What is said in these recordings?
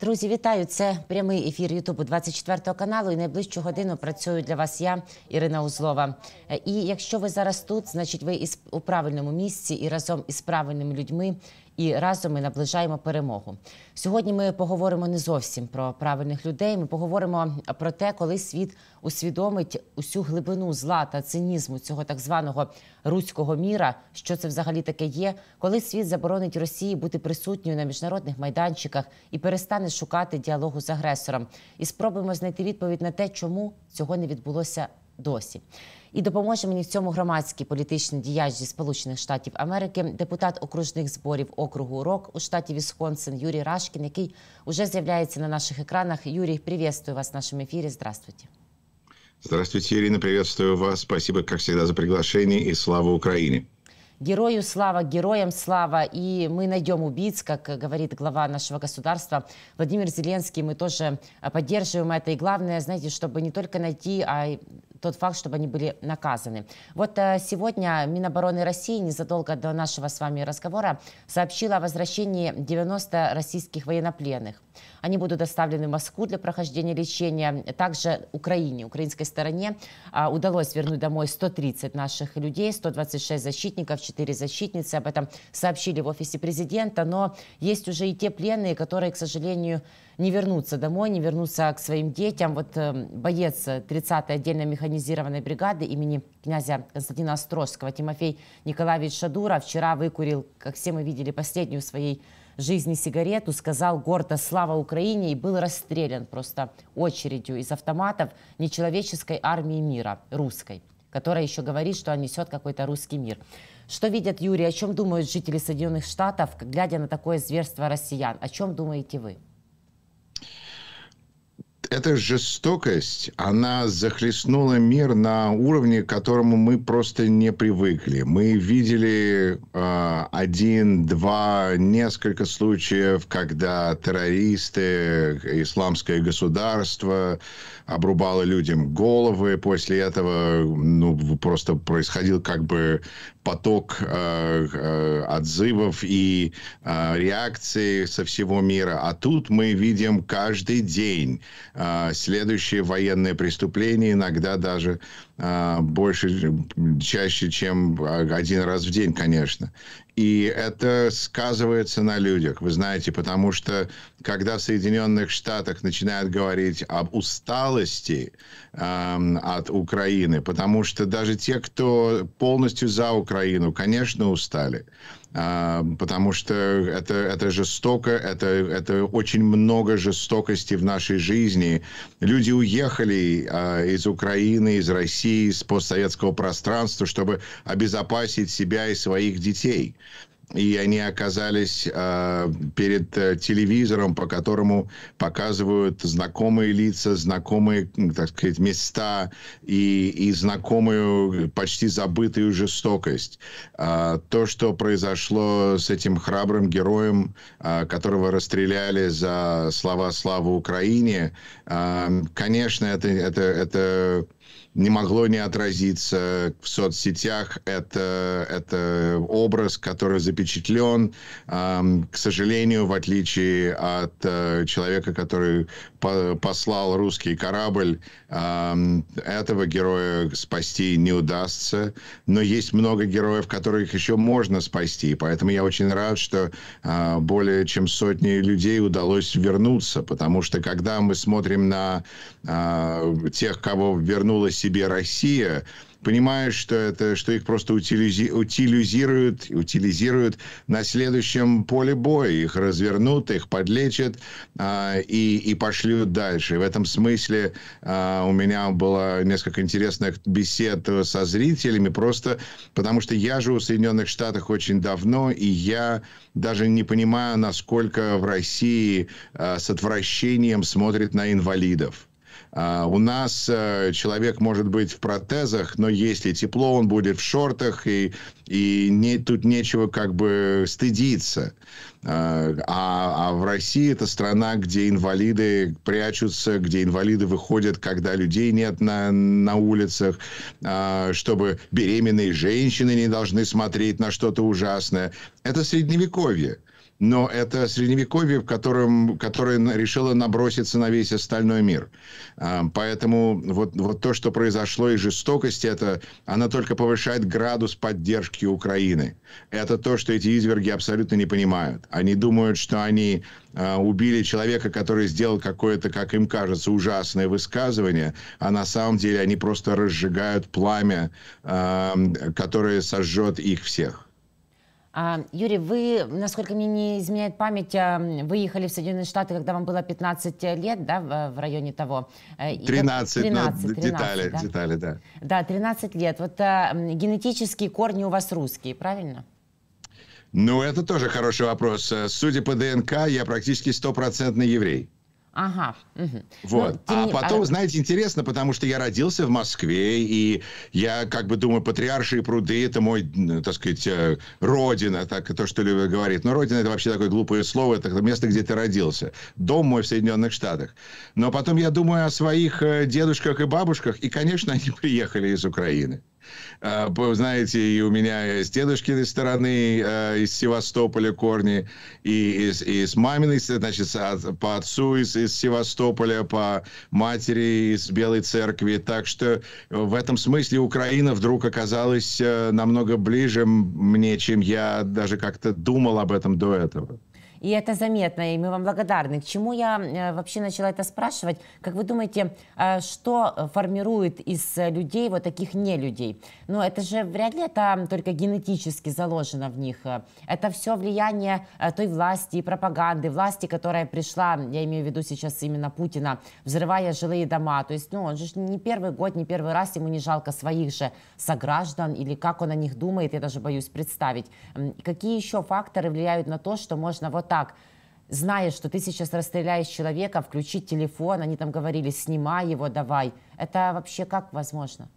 Друзі, вітаю! Це прямий ефір Ютубу 24 каналу. І найближчу годину працюю для вас я, Ірина Узлова. Е, і якщо ви зараз тут, значить ви із у правильному місці і разом із правильними людьми і разом ми наближаємо перемогу. Сьогодні ми поговоримо не зовсім про правильних людей. Ми поговоримо про те, коли світ усвідомить усю глибину зла та цинізму цього так званого руського міра, що це взагалі таке є, коли світ заборонить Росії бути присутньою на міжнародних майданчиках і перестане шукати діалогу з агресором. І спробуємо знайти відповідь на те, чому цього не відбулося досі. І допоможе мені в цьому громадський політичний діяч зі Сполучених Штатів Америки, депутат окружних зборів округу РОК у штаті Вісконсин Юрій Рашкін, який уже з'являється на наших екранах. Юрій, приветствую вас в нашем ефірі. Здравствуйте. Здравствуйте, Ирина. Приветствую вас. Спасибо, как всегда, за приглашение и слава Украине. Герою слава, героям слава. И мы найдем убийц, как говорит глава нашего государства Владимир Зеленский. Мы тоже поддерживаем это. И главное, знаете, чтобы не только найти, а тот факт, чтобы они были наказаны. Вот э, сегодня Минобороны России незадолго до нашего с вами разговора сообщила о возвращении 90 российских военнопленных. Они будут доставлены в Москву для прохождения лечения. Также Украине, украинской стороне а, удалось вернуть домой 130 наших людей, 126 защитников, 4 защитницы. Об этом сообщили в офисе президента. Но есть уже и те пленные, которые, к сожалению, не вернуться домой, не вернуться к своим детям. Вот эм, э, боец 30-й отдельно механизированной бригады имени князя Константина Островского, Тимофей Николаевич Шадура вчера выкурил, как все мы видели, последнюю в своей жизни сигарету, сказал гордо «Слава Украине!» и был расстрелян просто очередью из автоматов нечеловеческой армии мира, русской, которая еще говорит, что он несет какой-то русский мир. Что видят, Юрий, о чем думают жители Соединенных Штатов, глядя на такое зверство россиян? О чем думаете вы? эта жестокость, она захлестнула мир на уровне, к которому мы просто не привыкли. Мы видели э, один, два, несколько случаев, когда террористы, исламское государство обрубало людям головы. После этого ну, просто происходил как бы поток э, отзывов и э, реакций со всего мира. А тут мы видим каждый день а, следующие военные преступления, иногда даже а, больше, чаще, чем один раз в день, конечно. И это сказывается на людях, вы знаете, потому что когда в Соединенных Штатах начинают говорить об усталости э, от Украины, потому что даже те, кто полностью за Украину, конечно, устали потому что это, это жестоко, это, это очень много жестокости в нашей жизни. Люди уехали а, из Украины, из России, из постсоветского пространства, чтобы обезопасить себя и своих детей и они оказались э, перед э, телевизором, по которому показывают знакомые лица, знакомые, так сказать, места и, и знакомую, почти забытую жестокость. Э, то, что произошло с этим храбрым героем, э, которого расстреляли за слова славы Украине», э, конечно, это, это, это не могло не отразиться в соцсетях. Это, это образ, который запечатлен впечатлен. К сожалению, в отличие от э, человека, который послал русский корабль, этого героя спасти не удастся. Но есть много героев, которых еще можно спасти. Поэтому я очень рад, что а, более чем сотни людей удалось вернуться. Потому что когда мы смотрим на а, тех, кого вернула себе Россия, понимают, что, это, что их просто утилизируют, утилизируют на следующем поле боя. Их развернут, их подлечат а, и, и пошлют дальше. В этом смысле а, у меня было несколько интересных бесед со зрителями, просто потому что я же в Соединенных Штатах очень давно, и я даже не понимаю, насколько в России а, с отвращением смотрит на инвалидов. А, у нас э, человек может быть в протезах, но если тепло, он будет в шортах, и, и не, тут нечего как бы стыдиться. А, а, а в России это страна, где инвалиды прячутся, где инвалиды выходят, когда людей нет на, на улицах, а, чтобы беременные женщины не должны смотреть на что-то ужасное. Это средневековье но это средневековье, в котором, которое решило наброситься на весь остальной мир. А, поэтому вот, вот то, что произошло, и жестокость, это, она только повышает градус поддержки Украины. Это то, что эти изверги абсолютно не понимают. Они думают, что они а, убили человека, который сделал какое-то, как им кажется, ужасное высказывание, а на самом деле они просто разжигают пламя, а, которое сожжет их всех. А, Юрий, вы, насколько мне не изменяет память, а, выехали в Соединенные Штаты, когда вам было 15 лет, да, в районе того? 13, 13, 13 детали, да? детали, да. Да, 13 лет. Вот а, генетические корни у вас русские, правильно? Ну, это тоже хороший вопрос. Э, судя по ДНК, я практически стопроцентный еврей. Ага. Угу. Вот. Ну, а не... потом, а... знаете, интересно, потому что я родился в Москве, и я как бы думаю, патриаршие пруды – это мой, так сказать, э, родина, так то, что любят говорить. Но родина – это вообще такое глупое слово, это место, где ты родился. Дом мой в Соединенных Штатах. Но потом я думаю о своих э, дедушках и бабушках, и, конечно, они приехали из Украины. Вы а, знаете, и у меня с дедушкиной стороны, а, из Севастополя корни, и из, из маминой, значит, по отцу из, из Севастополя, по матери из Белой Церкви. Так что в этом смысле Украина вдруг оказалась э, намного ближе мне, чем я даже как-то думал об этом до этого и это заметно, и мы вам благодарны. К чему я э, вообще начала это спрашивать? Как вы думаете, э, что э, формирует из людей вот таких не людей? Ну, это же вряд ли это только генетически заложено в них. Это все влияние той власти и пропаганды, власти, которая пришла, я имею в виду сейчас именно Путина, взрывая жилые дома. То есть, ну, он же не первый год, не первый раз ему не жалко своих же сограждан или как он о них думает, я даже боюсь представить. Какие еще факторы влияют на то, что можно вот так, зная, что ты сейчас расстреляешь человека, включить телефон, они там говорили, снимай его, давай. Это вообще как возможно?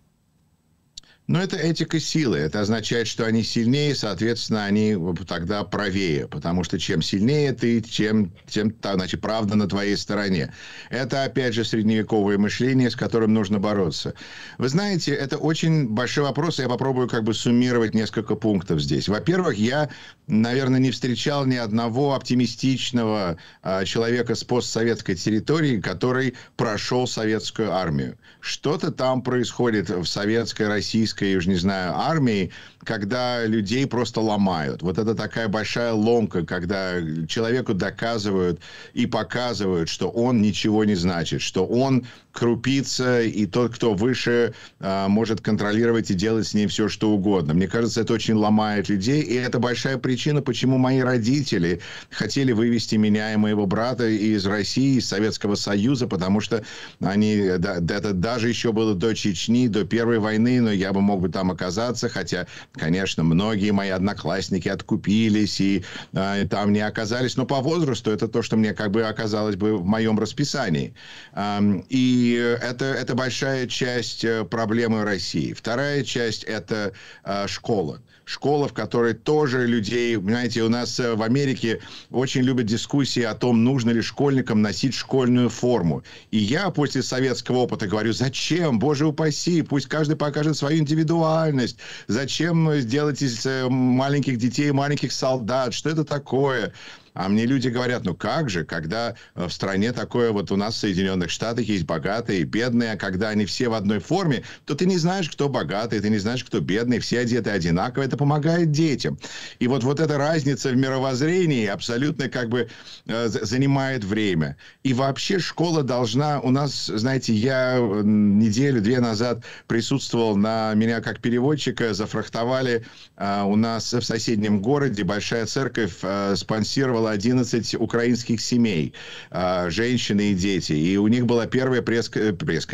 Но это этика силы. Это означает, что они сильнее, соответственно, они тогда правее. Потому что чем сильнее ты, тем, тем значит, правда на твоей стороне. Это, опять же, средневековое мышление, с которым нужно бороться. Вы знаете, это очень большой вопрос. Я попробую как бы суммировать несколько пунктов здесь. Во-первых, я, наверное, не встречал ни одного оптимистичного э, человека с постсоветской территории, который прошел советскую армию. Что-то там происходит в советской, российской российской, уж не знаю, армии, когда людей просто ломают. Вот это такая большая ломка, когда человеку доказывают и показывают, что он ничего не значит, что он крупится, и тот, кто выше, а, может контролировать и делать с ней все, что угодно. Мне кажется, это очень ломает людей, и это большая причина, почему мои родители хотели вывести меня и моего брата из России, из Советского Союза, потому что они, да, это даже еще было до Чечни, до Первой войны, но я бы мог бы там оказаться, хотя, конечно, многие мои одноклассники откупились и э, там не оказались, но по возрасту это то, что мне как бы оказалось бы в моем расписании. Эм, и это, это большая часть э, проблемы России. Вторая часть – это э, школа школа, в которой тоже людей, знаете, у нас э, в Америке очень любят дискуссии о том, нужно ли школьникам носить школьную форму. И я после советского опыта говорю, зачем, боже упаси, пусть каждый покажет свою индивидуальность, зачем э, сделать из э, маленьких детей маленьких солдат, что это такое? А мне люди говорят, ну как же, когда э, в стране такое, вот у нас в Соединенных Штатах есть богатые и бедные, а когда они все в одной форме, то ты не знаешь, кто богатый, ты не знаешь, кто бедный, все одеты одинаково, это помогает детям. И вот, вот эта разница в мировоззрении абсолютно как бы э, занимает время. И вообще школа должна, у нас, знаете, я неделю-две назад присутствовал на меня как переводчика, зафрахтовали э, у нас в соседнем городе, большая церковь э, спонсировала приехало 11 украинских семей, а, женщины и дети. И у них была первая пресс... Э, пресс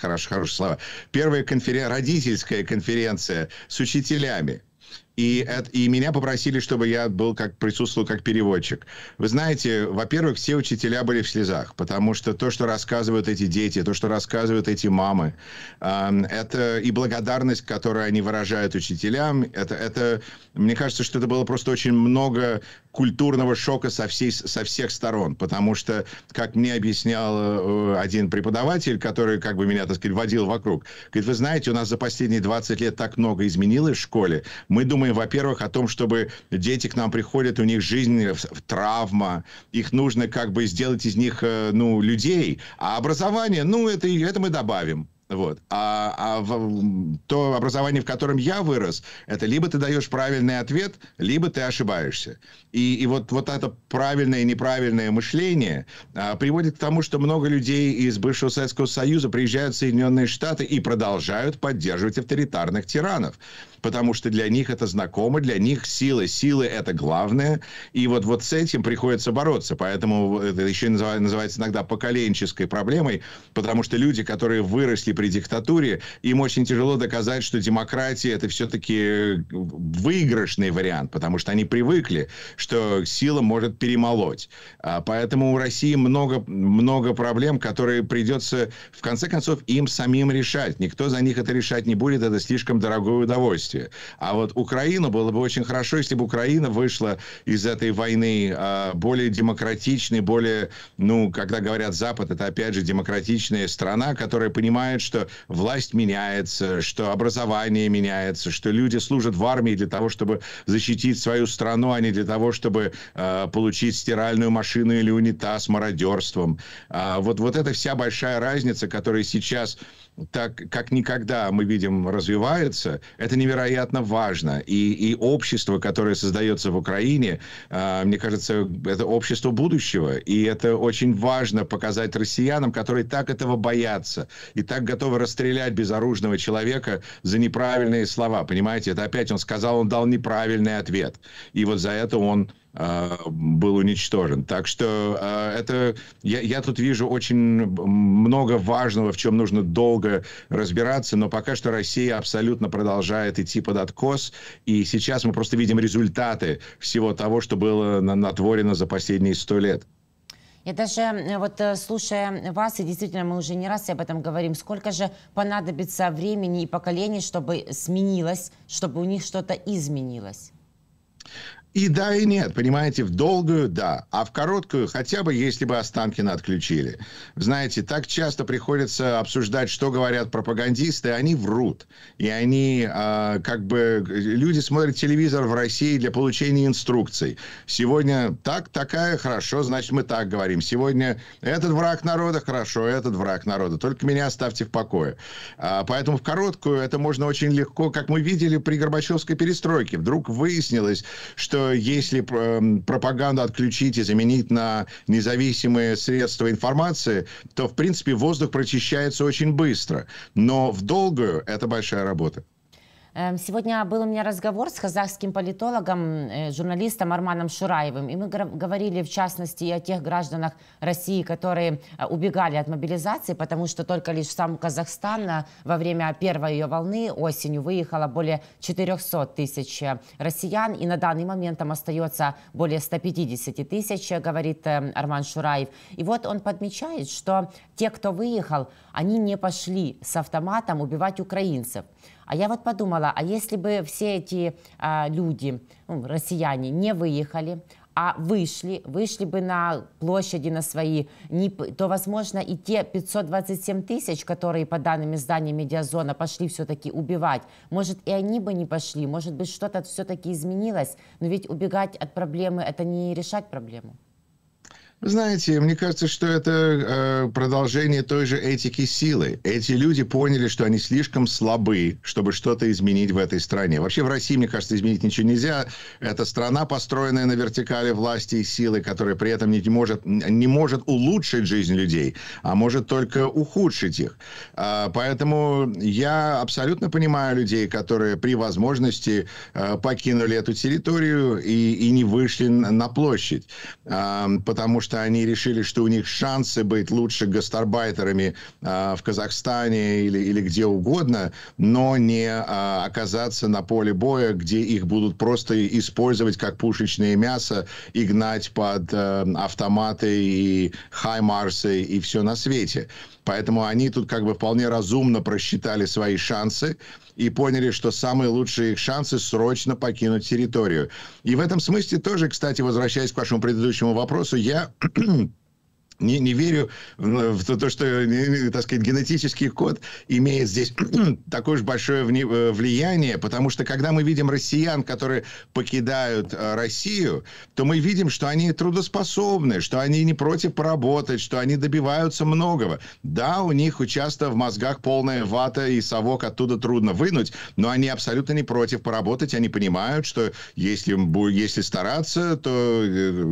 хорошо, хорошие слова. Первая конферен... родительская конференция с учителями. И, и меня попросили, чтобы я был как присутствовал как переводчик. Вы знаете, во-первых, все учителя были в слезах, потому что то, что рассказывают эти дети, то, что рассказывают эти мамы, э, это и благодарность, которую они выражают учителям, это, это, мне кажется, что это было просто очень много культурного шока со, всей, со всех сторон, потому что, как мне объяснял э, один преподаватель, который как бы меня, так сказать, водил вокруг, говорит, вы знаете, у нас за последние 20 лет так много изменилось в школе, мы думаем, думаем, во-первых, о том, чтобы дети к нам приходят, у них жизнь, травма, их нужно как бы сделать из них, э, ну, людей, а образование, ну, это, это мы добавим. Вот. А, а в, то образование, в котором я вырос, это либо ты даешь правильный ответ, либо ты ошибаешься. И, и вот, вот это правильное и неправильное мышление а, приводит к тому, что много людей из бывшего Советского Союза приезжают в Соединенные Штаты и продолжают поддерживать авторитарных тиранов потому что для них это знакомо, для них сила, силы это главное, и вот, вот с этим приходится бороться, поэтому это еще называется иногда поколенческой проблемой, потому что люди, которые выросли при диктатуре, им очень тяжело доказать, что демократия это все-таки э, выигрышный вариант, потому что они привыкли, что сила может перемолоть. А поэтому у России много, много проблем, которые придется, в конце концов, им самим решать. Никто за них это решать не будет, это слишком дорогое удовольствие удовольствие. А вот Украина было бы очень хорошо, если бы Украина вышла из этой войны э, более демократичной, более, ну, когда говорят Запад, это опять же демократичная страна, которая понимает, что власть меняется, что образование меняется, что люди служат в армии для того, чтобы защитить свою страну, а не для того, чтобы э, получить стиральную машину или унитаз мародерством. Э, вот, вот это вся большая разница, которая сейчас так как никогда мы видим развивается, это невероятно важно. И, и общество, которое создается в Украине, э, мне кажется, это общество будущего. И это очень важно показать россиянам, которые так этого боятся и так готовы расстрелять безоружного человека за неправильные слова. Понимаете, это опять он сказал, он дал неправильный ответ. И вот за это он а, был уничтожен. Так что а, это я, я тут вижу очень много важного, в чем нужно долго разбираться, но пока что Россия абсолютно продолжает идти под откос, и сейчас мы просто видим результаты всего того, что было натворено за последние сто лет. Я даже вот э, слушая вас, и действительно мы уже не раз об этом говорим, сколько же понадобится времени и поколений, чтобы сменилось, чтобы у них что-то изменилось? И да, и нет, понимаете, в долгую – да, а в короткую – хотя бы если бы Останкина отключили. Знаете, так часто приходится обсуждать, что говорят пропагандисты, они врут. И они, э, как бы, люди смотрят телевизор в России для получения инструкций. Сегодня так, такая, хорошо, значит, мы так говорим. Сегодня этот враг народа, хорошо, этот враг народа. Только меня оставьте в покое. Э, поэтому в короткую это можно очень легко, как мы видели при Горбачевской перестройке. Вдруг выяснилось, что если эм, пропаганду отключить и заменить на независимые средства информации, то, в принципе, воздух прочищается очень быстро. Но в долгую это большая работа. Эм, сегодня был у меня разговор с казахским политологом, э, журналистом Арманом Шураевым. И мы говорили, в частности, о тех гражданах России, которые э, убегали от мобилизации, потому что только лишь сам Казахстан э, во время первой ее волны осенью выехало более 400 тысяч россиян. И на данный момент там остается более 150 тысяч, говорит Арман Шураев. И вот он подмечает, что те, кто выехал, они не пошли с автоматом убивать украинцев. А я вот подумала, а если бы все эти а, люди, ну, россияне, не выехали, а вышли, вышли бы на площади на свои, не, то, возможно, и те 527 тысяч, которые, по данным издания «Медиазона», пошли все-таки убивать, может, и они бы не пошли, может быть, что-то все-таки изменилось, но ведь убегать от проблемы – это не решать проблему. Знаете, мне кажется, что это э, продолжение той же этики силы. Эти люди поняли, что они слишком слабы, чтобы что-то изменить в этой стране. Вообще в России, мне кажется, изменить ничего нельзя. Это страна, построенная на вертикали власти и силы, которая при этом не может, не может улучшить жизнь людей, а может только ухудшить их. Э, поэтому я абсолютно понимаю людей, которые при возможности э, покинули эту территорию и, и не вышли на площадь. Э, потому что что они решили, что у них шансы быть лучше гастарбайтерами э, в Казахстане или, или где угодно, но не э, оказаться на поле боя, где их будут просто использовать как пушечное мясо и гнать под э, автоматы и хаймарсы и все на свете. Поэтому они тут как бы вполне разумно просчитали свои шансы, и поняли, что самые лучшие их шансы срочно покинуть территорию. И в этом смысле тоже, кстати, возвращаясь к вашему предыдущему вопросу, я не, не верю в то, что, э, так сказать, генетический код имеет здесь такое же большое э, влияние, потому что когда мы видим россиян, которые покидают э, Россию, то мы видим, что они трудоспособны, что они не против поработать, что они добиваются многого. Да, у них часто в мозгах полная вата и совок оттуда трудно вынуть, но они абсолютно не против поработать, они понимают, что если, если стараться, то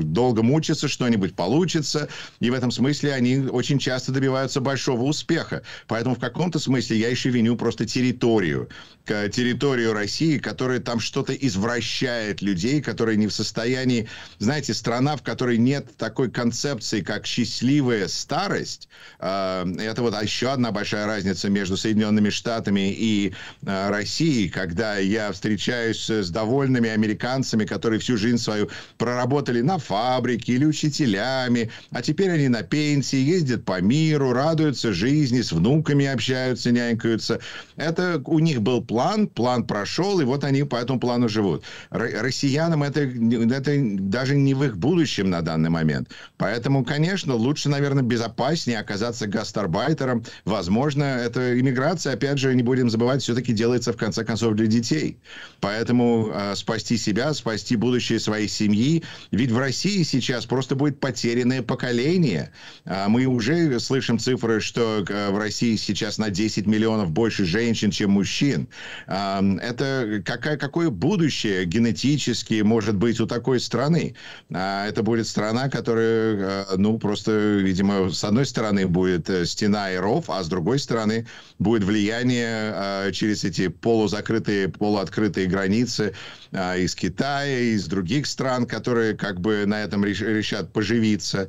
долго мучиться, что-нибудь получится. И в этом смысле они очень часто добиваются большого успеха. Поэтому в каком-то смысле я еще виню просто территорию. Территорию России, которая там что-то извращает людей, которые не в состоянии... Знаете, страна, в которой нет такой концепции, как счастливая старость, а, это вот еще одна большая разница между Соединенными Штатами и а, Россией, когда я встречаюсь с довольными американцами, которые всю жизнь свою проработали на фабрике или учителями, а теперь они на пенсии, ездят по миру, радуются жизни, с внуками общаются, нянькаются. Это у них был план, план прошел, и вот они по этому плану живут. Р- россиянам это, это даже не в их будущем на данный момент. Поэтому, конечно, лучше, наверное, безопаснее оказаться гастарбайтером. Возможно, это иммиграция, опять же, не будем забывать, все-таки делается, в конце концов, для детей. Поэтому э, спасти себя, спасти будущее своей семьи. Ведь в России сейчас просто будет потерянное поколение стране. А, мы уже слышим цифры, что э, в России сейчас на 10 миллионов больше женщин, чем мужчин. А, это какая, какое будущее генетически может быть у такой страны? А, это будет страна, которая, э, ну, просто, видимо, с одной стороны будет э, стена и ров, а с другой стороны будет влияние через эти полузакрытые, полуоткрытые границы из Китая, из других стран, которые как бы на этом решат поживиться.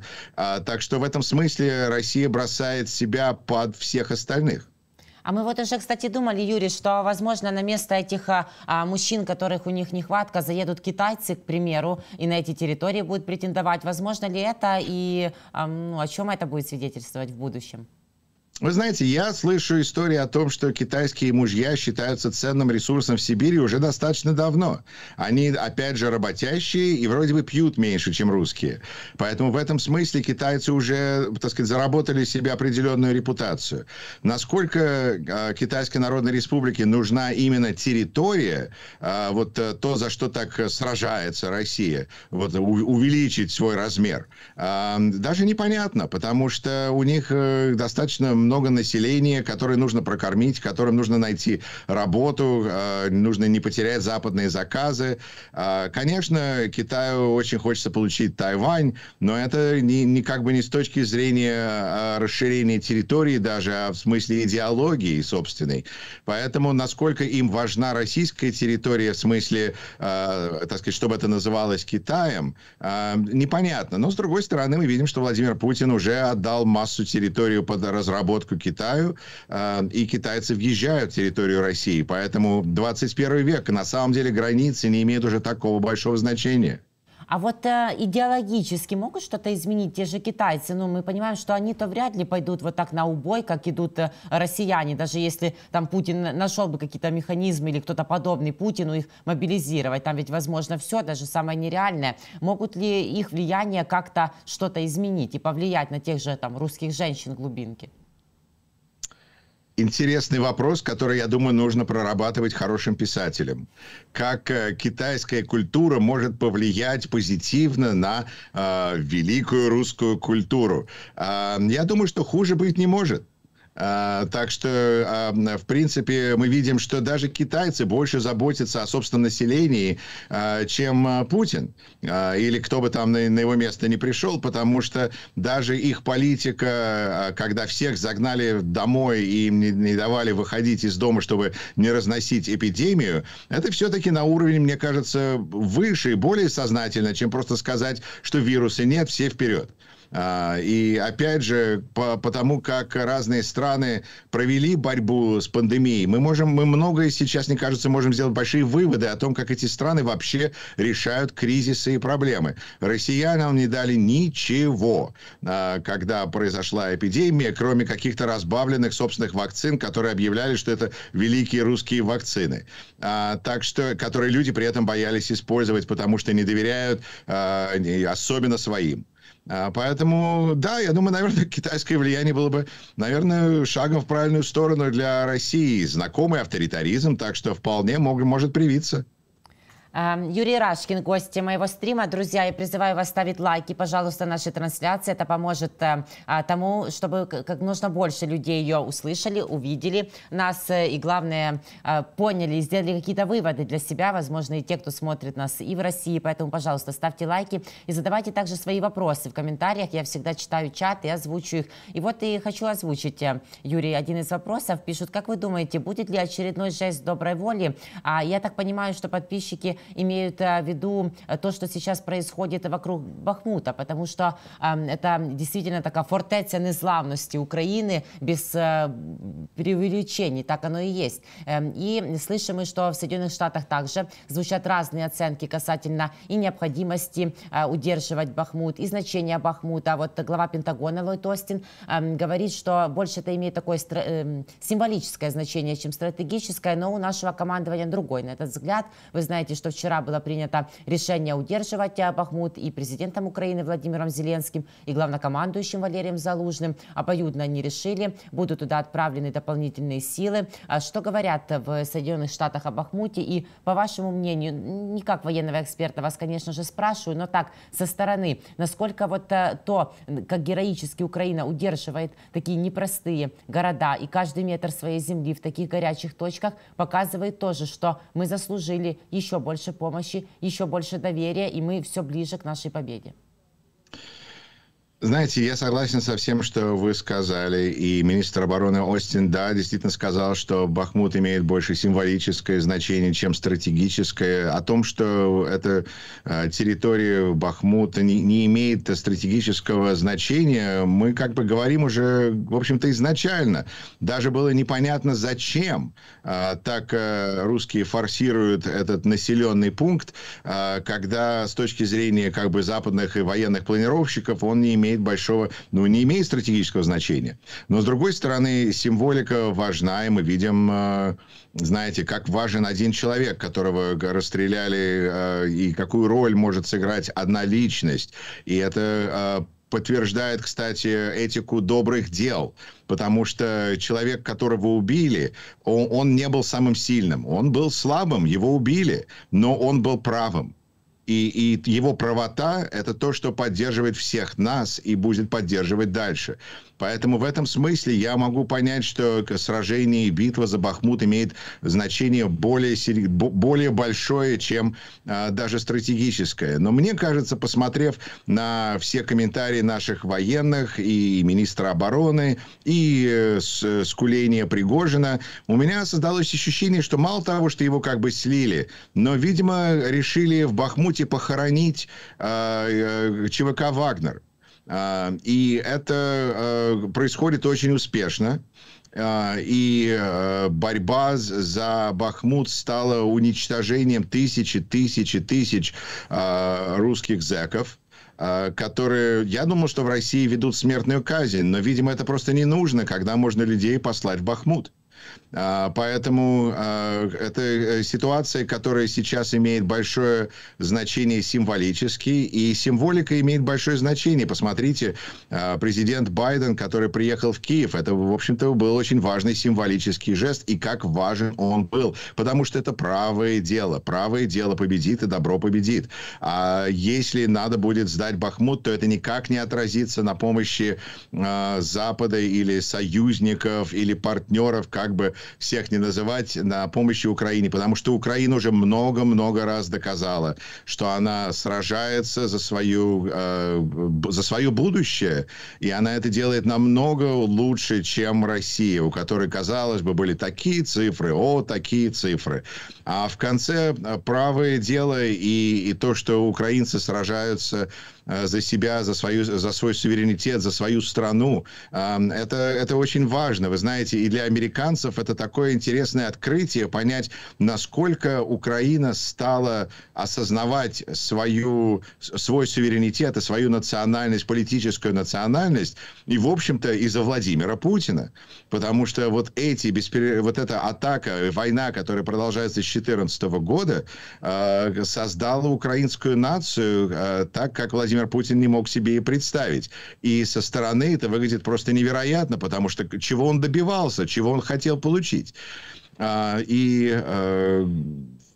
Так что в этом смысле Россия бросает себя под всех остальных. А мы вот уже, кстати, думали, Юрий, что, возможно, на место этих а, а мужчин, которых у них нехватка, заедут китайцы, к примеру, и на эти территории будут претендовать. Возможно ли это и а, ну, о чем это будет свидетельствовать в будущем? Вы знаете, я слышу истории о том, что китайские мужья считаются ценным ресурсом в Сибири уже достаточно давно. Они, опять же, работящие и вроде бы пьют меньше, чем русские. Поэтому в этом смысле китайцы уже, так сказать, заработали себе определенную репутацию. Насколько а, Китайской Народной Республике нужна именно территория, а, вот э, то, за что так сражается Россия, вот увеличить свой размер, а, даже непонятно, потому что у них э, достаточно много населения, которое нужно прокормить, которым нужно найти работу, э, нужно не потерять западные заказы. Э, конечно, Китаю очень хочется получить Тайвань, но это не, не как бы не с точки зрения э, расширения территории даже, а в смысле идеологии собственной. Поэтому насколько им важна российская территория в смысле, так сказать, чтобы это называлось Китаем, непонятно. Но с другой стороны, мы видим, что Владимир Путин уже отдал массу территорию под разработку глотку Китаю, а, и китайцы въезжают в территорию России. Поэтому 21 век, на самом деле границы не имеют уже такого большого значения. А вот э, идеологически могут что-то изменить те же китайцы? Ну, мы понимаем, что они-то вряд ли пойдут вот так на убой, как идут э, россияне, даже если там Путин нашел бы какие-то механизмы или кто-то подобный Путину их мобилизировать. Там ведь возможно все, даже самое нереальное. Могут ли их влияние как-то что-то изменить и повлиять на тех же там русских женщин глубинки? интересный вопрос, который, я думаю, нужно прорабатывать хорошим писателем. Как э, китайская культура может повлиять позитивно на э, великую русскую культуру? Э, я думаю, что хуже быть не может. А, так что, а, в принципе, мы видим, что даже китайцы больше заботятся о собственном населении, а, чем Путин или кто бы там на его место не пришел, потому что даже их политика, когда всех загнали домой и им не давали выходить из дома, чтобы не разносить эпидемию, это все-таки на уровне, мне кажется, выше и более сознательно, чем просто сказать, что вируса нет, все вперед. А, и опять же, по, потому как разные страны провели борьбу с пандемией, мы можем, мы многое сейчас, мне кажется, можем сделать большие выводы о том, как эти страны вообще решают кризисы и проблемы. Россиянам не дали ничего, а, когда произошла эпидемия, кроме каких-то разбавленных собственных вакцин, которые объявляли, что это великие русские вакцины. А, так что, которые люди при этом боялись использовать, потому что не доверяют особенно своим. А, поэтому, да, я думаю, наверное, китайское влияние было бы, наверное, шагом в правильную сторону для России. Знакомый авторитаризм, так что вполне мог, может привиться. Эм, Юрий Рашкин, гости моего стрима. Друзья, я призываю вас ставить лайки, пожалуйста, нашей трансляции. Это поможет э, а, тому, чтобы как нужно больше людей ее услышали, увидели нас э, и, главное, э, поняли, сделали какие-то выводы для себя, возможно, и те, кто смотрит нас и в России. Поэтому, пожалуйста, ставьте лайки и задавайте также свои вопросы в комментариях. Я всегда читаю чат и озвучу их. И вот и хочу озвучить, Юрий, один из вопросов. Пишут, как вы думаете, будет ли очередной жест доброй воли? А я так понимаю, что подписчики имеют э, в виду э, то, что сейчас происходит вокруг Бахмута, потому что эм, это действительно такая фортеция незламности Украины без э, преувеличений, так оно и есть. Эм, и слышим мы, что в Соединенных Штатах также звучат разные оценки касательно и необходимости удерживать Бахмут, и значения Бахмута. Вот глава Пентагона Ллойд Остин эм, говорит, что больше это имеет такое символическое значение, чем стратегическое, но у нашего командования другой на этот взгляд. Вы знаете, что вчера было принято решение удерживать э, Бахмут и президентом Украины Владимиром Зеленским и главнокомандующим Валерием Залужным. Обоюдно они решили, будут туда отправлены дополнительные силы. А что говорят в Соединенных Штатах о Бахмуте? И, по вашему мнению, не как военного эксперта вас, конечно же, спрашиваю, но так, со стороны, насколько вот э, то, как героически Украина удерживает такие непростые города и каждый метр своей земли в таких горячих точках, показывает тоже, что мы заслужили еще больше больше помощи, еще больше доверия, и мы все ближе к нашей победе. Знаете, я согласен со всем, что вы сказали, и министр обороны Остин, да, действительно сказал, что Бахмут имеет больше символическое значение, чем стратегическое. О том, что эта э, территория Бахмута не, не имеет стратегического значения, мы как бы говорим уже, в общем-то, изначально. Даже было непонятно, зачем а, так а, русские форсируют этот населенный пункт, а, когда с точки зрения как бы западных и военных планировщиков он не имеет имеет большого, ну, не имеет стратегического значения. Но, с другой стороны, символика важна, и мы видим, э, знаете, как важен один человек, которого расстреляли, э, и какую роль может сыграть одна личность. И это э, подтверждает, кстати, этику добрых дел, потому что человек, которого убили, он, он не был самым сильным, он был слабым, его убили, но он был правым. И, и его правота – это то, что поддерживает всех нас и будет поддерживать дальше. Поэтому в этом смысле я могу понять, что сражение и битва за Бахмут имеет значение более, более большое, чем а, даже стратегическое. Но мне кажется, посмотрев на все комментарии наших военных и министра обороны, и э, с, Пригожина, у меня создалось ощущение, что мало того, что его как бы слили, но, видимо, решили в Бахмуте похоронить а, э, э, ЧВК «Вагнер». А, и это э, происходит очень успешно. А, и э, борьба за Бахмут стала уничтожением тысячи, тысячи, тысяч а, русских зеков, которые, я думал, что в России ведут смертную казнь, но, видимо, это просто не нужно, когда можно людей послать в Бахмут. А, поэтому а, это э, ситуация, которая сейчас имеет большое значение символически, и символика имеет большое значение. Посмотрите, а, президент Байден, который приехал в Киев, это, в общем-то, был очень важный символический жест, и как важен он был, потому что это правое дело. Правое дело победит, и добро победит. А если надо будет сдать Бахмут, то это никак не отразится на помощи Запада или союзников, или партнеров, как как бы всех не называть, на помощи Украине, потому что Украина уже много-много раз доказала, что она сражается за, свою, э, за свое будущее, и она это делает намного лучше, чем Россия, у которой, казалось бы, были такие цифры, о, такие цифры. А в конце э, правое дело и, и то, что украинцы сражаются э, за себя, за, свою, за свой суверенитет, за свою страну. Эм, это, это очень важно, вы знаете, и для американцев это такое интересное открытие, понять, насколько Украина стала осознавать свою, свой суверенитет и свою национальность, политическую национальность, и, в общем-то, из-за Владимира Путина. Потому что вот эти, вот эта атака, э, война, которая продолжается 2014 года э, создала украинскую нацию э, так, как Владимир Путин не мог себе и представить. И со стороны это выглядит просто невероятно, потому что чего он добивался, чего он хотел получить. А, и э,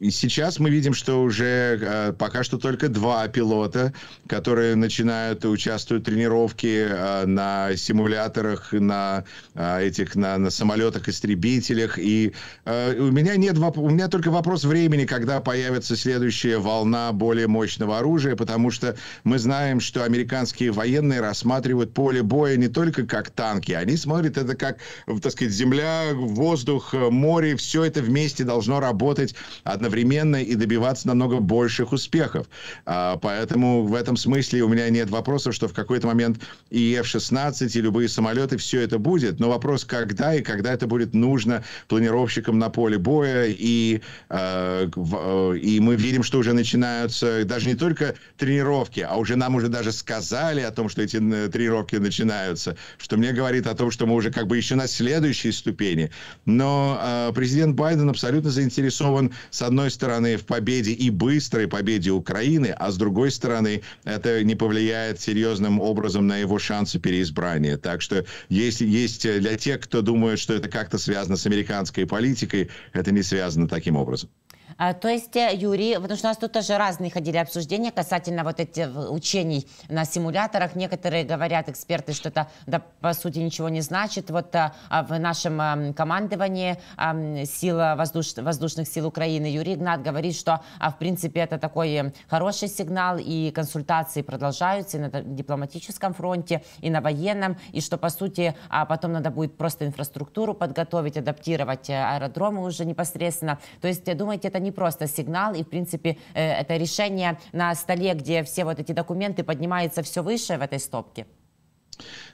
и сейчас мы видим, что уже э, пока что только два пилота, которые начинают участвовать в тренировке э, на симуляторах, на э, этих на, на самолетах истребителях. И э, у меня нет воп- у меня только вопрос времени, когда появится следующая волна более мощного оружия, потому что мы знаем, что американские военные рассматривают поле боя не только как танки, они смотрят это как, так сказать, земля, воздух, море, все это вместе должно работать одновременно одновременно и добиваться намного больших успехов. А, поэтому в этом смысле у меня нет вопросов, что в какой-то момент и F-16, и любые самолеты, все это будет. Но вопрос, когда и когда это будет нужно планировщикам на поле боя. И, э, в, э, и мы видим, что уже начинаются даже не только тренировки, а уже нам уже даже сказали о том, что эти тренировки начинаются, что мне говорит о том, что мы уже как бы еще на следующей ступени. Но э, президент Байден абсолютно заинтересован, с одной одной стороны, в победе и быстрой победе Украины, а с другой стороны, это не повлияет серьезным образом на его шансы переизбрания. Так что есть, есть э, для тех, кто думает, что это как-то связано с американской политикой, это не связано таким образом. А, то есть, э, Юрий, потому что у нас тут тоже разные ходили обсуждения касательно вот этих э, учений на симуляторах. Некоторые говорят, эксперты, что это да, по сути ничего не значит. Вот э, а в нашем эм, командовании эм, сил воздуш... воздушных сил Украины Юрий Игнат говорит, что а, в принципе это такой эм, хороший сигнал, и консультации продолжаются и на дипломатическом фронте, и на военном, и что по сути а потом надо будет просто инфраструктуру подготовить, адаптировать аэродромы уже непосредственно. То есть, думаете, это не не просто сигнал, и, в принципе, э, это решение на столе, где все вот эти документы поднимаются все выше в этой стопке?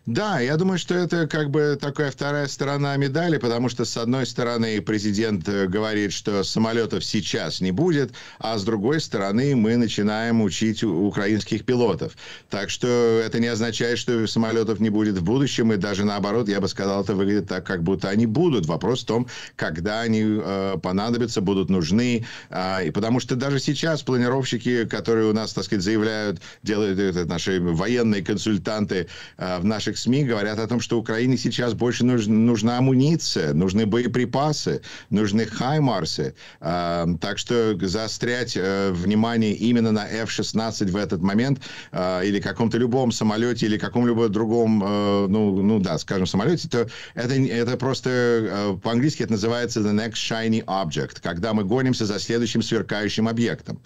Да, я думаю, что это как бы такая вторая сторона медали, потому что, с одной стороны, президент э, говорит, что самолетов сейчас не будет, а с другой стороны, мы начинаем учить украинских пилотов. Так что это не означает, что самолетов не будет в будущем, и даже наоборот, я бы сказал, это выглядит так, как будто они будут. Вопрос в том, когда они э, понадобятся, будут нужны. Э, и потому что даже сейчас планировщики, которые у нас, так сказать, заявляют, делают это наши военные консультанты, э, Э, в наших СМИ говорят о том, что Украине сейчас больше нужна амуниция, нужны боеприпасы, нужны хаймарсы. Э, так что заострять э, внимание именно на F-16 в этот момент или каком-то любом самолете, или каком-либо другом, ну, ну да, скажем, самолете, то это, это просто по-английски это называется the next shiny object, когда мы гонимся за следующим сверкающим объектом.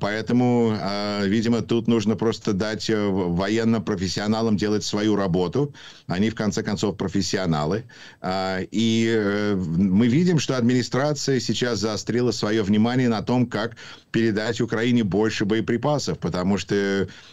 Поэтому, видимо, тут нужно просто дать военно-профессионалам делать делают свою работу, они в конце концов профессионалы, а, и э, мы видим, что администрация сейчас заострила свое внимание на том, как передать Украине больше боеприпасов, потому что,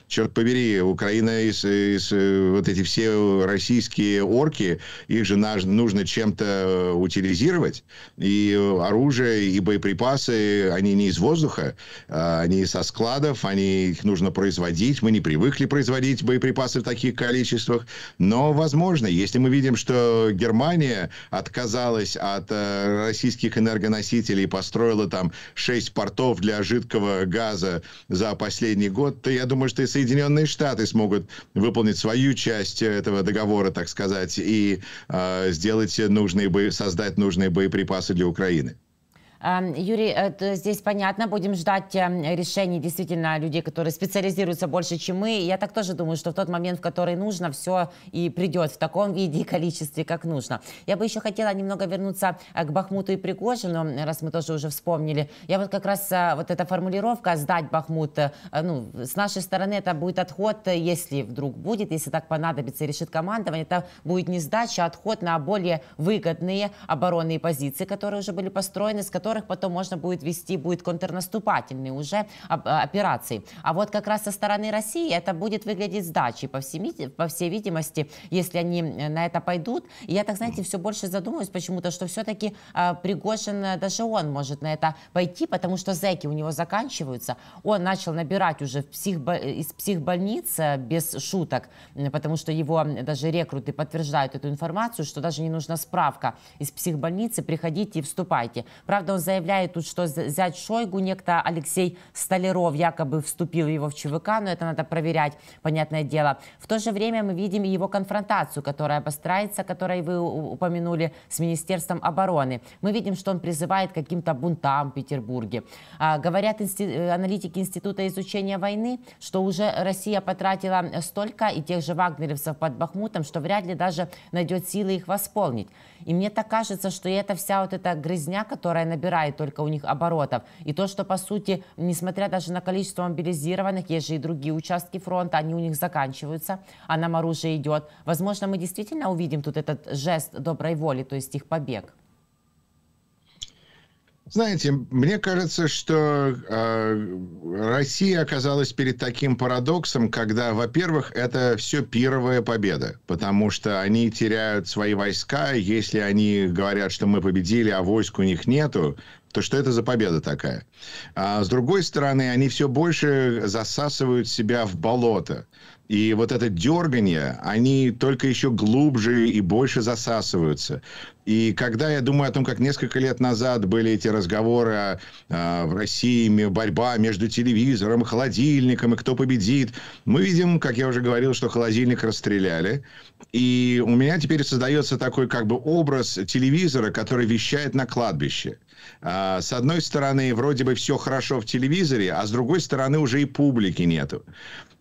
черт побери, Украина из, из э, вот эти все российские орки, их же нужно чем-то утилизировать, и оружие, и боеприпасы, они не из воздуха, а они со складов, они их нужно производить, мы не привыкли производить боеприпасы в таких количествах, количествах. Но, возможно, если мы видим, что Германия отказалась от э, российских энергоносителей и построила там 6 портов для жидкого газа за последний год, то я думаю, что и Соединенные Штаты смогут выполнить свою часть этого договора, так сказать, и э, сделать нужные, бои, создать нужные боеприпасы для Украины. Эм, Юрий, э, здесь понятно, будем ждать эм, решений действительно людей, которые специализируются больше, чем мы. Я так тоже думаю, что в тот момент, в который нужно, все и придет в таком виде и количестве, как нужно. Я бы еще хотела немного вернуться э, к Бахмуту и Пригожину, раз мы тоже уже вспомнили. Я вот как раз э, вот эта формулировка «сдать Бахмут», ну, с нашей стороны это будет отход, если вдруг будет, если так понадобится, и решит командование, это будет не сдача, а отход на более выгодные оборонные позиции, которые уже были построены, с которыми которых потом можно будет вести, будет контрнаступательные уже э, операции. А вот как раз со стороны России это будет выглядеть сдачей, по, всеми по всей видимости, если они э, на это пойдут. И я так, знаете, все больше задумываюсь почему-то, что все-таки э, Пригожин, э, даже он может на это пойти, потому что зэки у него заканчиваются. Он начал набирать уже психбо... из психбольниц, без шуток, потому что его даже рекруты подтверждают эту информацию, что даже не нужна справка из психбольницы, приходите и вступайте. Правда, он заявляет тут, что взять Шойгу, некто Алексей Столяров, якобы вступил его в ЧВК, но это надо проверять, понятное дело. В то же время мы видим его конфронтацию, которая обостряется, которой вы упомянули, с Министерством обороны. Мы видим, что он призывает к каким-то бунтам в Петербурге. А, говорят инсти э, аналитики Института изучения войны, что уже Россия потратила столько и тех же вагнеровцев под Бахмутом, что вряд ли даже найдет силы их восполнить. И мне так кажется, что это вся вот эта грязня, которая набирает только у них оборотов. И то, что, по сути, несмотря даже на количество мобилизированных, есть же и другие участки фронта, они у них заканчиваются, а нам оружие идет. Возможно, мы действительно увидим тут этот жест доброй воли, то есть их побег. Знаете, мне кажется, что э, Россия оказалась перед таким парадоксом, когда, во-первых, это все первая победа, потому что они теряют свои войска, если они говорят, что мы победили, а войск у них нету, то что это за победа такая? А с другой стороны, они все больше засасывают себя в болото. И вот это дергание, они только еще глубже и больше засасываются. И когда я думаю о том, как несколько лет назад были эти разговоры о, э, в России, борьба между телевизором и холодильником, и кто победит, мы видим, как я уже говорил, что холодильник расстреляли. И у меня теперь создается такой как бы образ телевизора, который вещает на кладбище. А, с одной стороны, вроде бы все хорошо в телевизоре, а с другой стороны, уже и публики нету.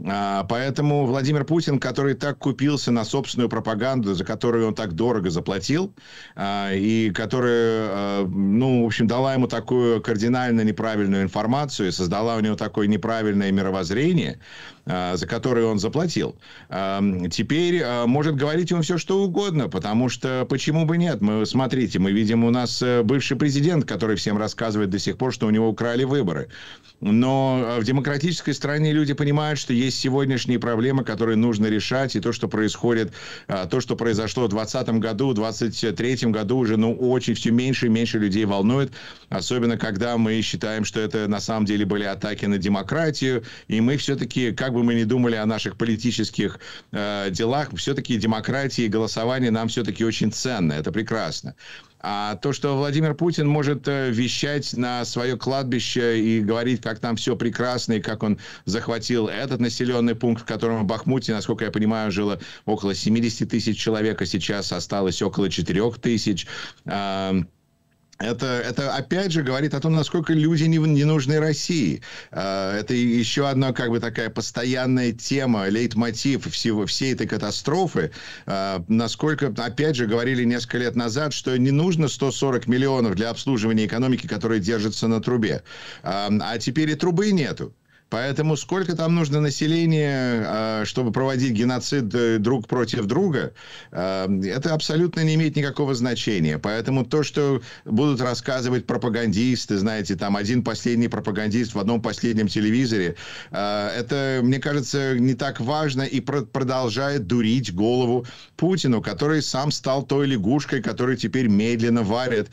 А, поэтому Владимир Путин, который так купился на собственную пропаганду, за которую он так дорого заплатил, а, и которая, ну, в общем, дала ему такую кардинально неправильную информацию и создала у него такое неправильное мировоззрение, а, за которые он заплатил. Теперь а, может говорить он все, что угодно, потому что почему бы нет? Мы, смотрите, мы видим у нас э, бывший президент, который всем рассказывает до сих пор, что у него украли выборы. Но а, в демократической стране люди понимают, что есть сегодняшние проблемы, которые нужно решать, и то, что происходит, то, что произошло в 2020 году, в 2023 году уже, ну, очень все меньше и меньше людей волнует, особенно когда мы считаем, что это на самом деле были атаки на демократию, и мы все-таки как бы бы мы ни думали о наших политических э, делах, все-таки демократия и голосование нам все-таки очень ценно. Это прекрасно. А то, что Владимир Путин может э, вещать на свое кладбище и говорить, как там все прекрасно, и как он захватил этот населенный пункт, в котором в Бахмуте, насколько я понимаю, жило около 70 тысяч человек, а сейчас осталось около 4 тысяч. Э, это, это опять же говорит о том, насколько люди не, не нужны России. А, это еще одна как бы такая постоянная тема, лейтмотив всего, всей этой катастрофы. А, насколько, опять же, говорили несколько лет назад, что не нужно 140 миллионов для обслуживания экономики, которая держится на трубе. А, а теперь и трубы нету. Поэтому сколько там нужно населения, а, чтобы проводить геноцид э, друг против друга, а, это абсолютно не имеет никакого значения. Поэтому то, что будут рассказывать пропагандисты, знаете, там один последний пропагандист в одном последнем телевизоре, а, это, мне кажется, не так важно и продолжает дурить голову Путину, который сам стал той лягушкой, которую теперь медленно варят.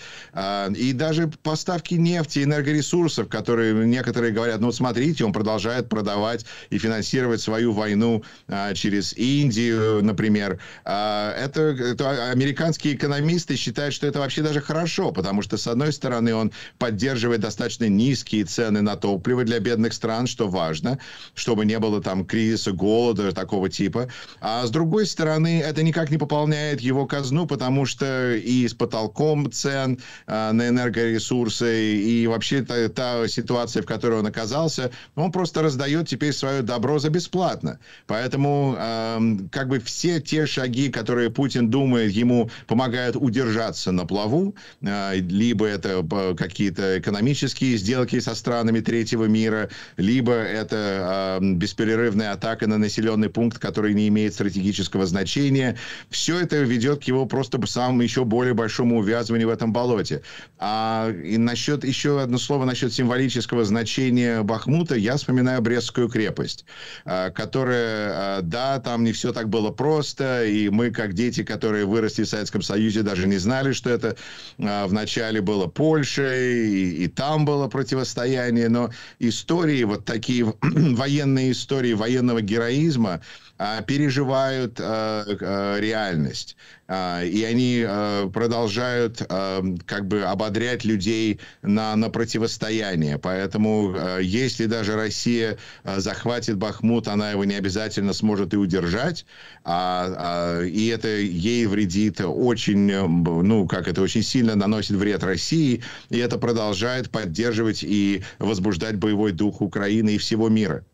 И даже поставки нефти, энергоресурсов, которые некоторые говорят, ну, смотрите, он продолжает продолжает продавать и финансировать свою войну а, через Индию, например. А, это, это американские экономисты считают, что это вообще даже хорошо, потому что, с одной стороны, он поддерживает достаточно низкие цены на топливо для бедных стран, что важно, чтобы не было там кризиса, голода такого типа. А с другой стороны, это никак не пополняет его казну, потому что и с потолком цен а, на энергоресурсы, и вообще та, та ситуация, в которой он оказался, он просто раздает теперь свое добро за бесплатно. Поэтому э, как бы все те шаги, которые Путин думает, ему помогают удержаться на плаву, э, либо это э, какие-то экономические сделки со странами третьего мира, либо это э, эм, бесперерывная атака на населенный пункт, который не имеет стратегического значения. Все это ведет к его просто самому еще более большому увязыванию в этом болоте. А и насчет еще одно слово насчет символического значения Бахмута, я вспоминаю Брестскую крепость, а, которая, а, да, там не все так было просто, и мы, как дети, которые выросли в Советском Союзе, даже не знали, что это а, вначале было Польшей, и там было противостояние, но истории, вот такие военные истории военного героизма – а, переживают а, а, реальность. И они продолжают как бы ободрять людей на, на противостояние. Поэтому если даже Россия захватит Бахмут, она его не обязательно сможет и удержать. и это ей вредит очень, ну, как это, очень сильно наносит вред России. И это продолжает поддерживать и возбуждать боевой дух Украины и всего мира.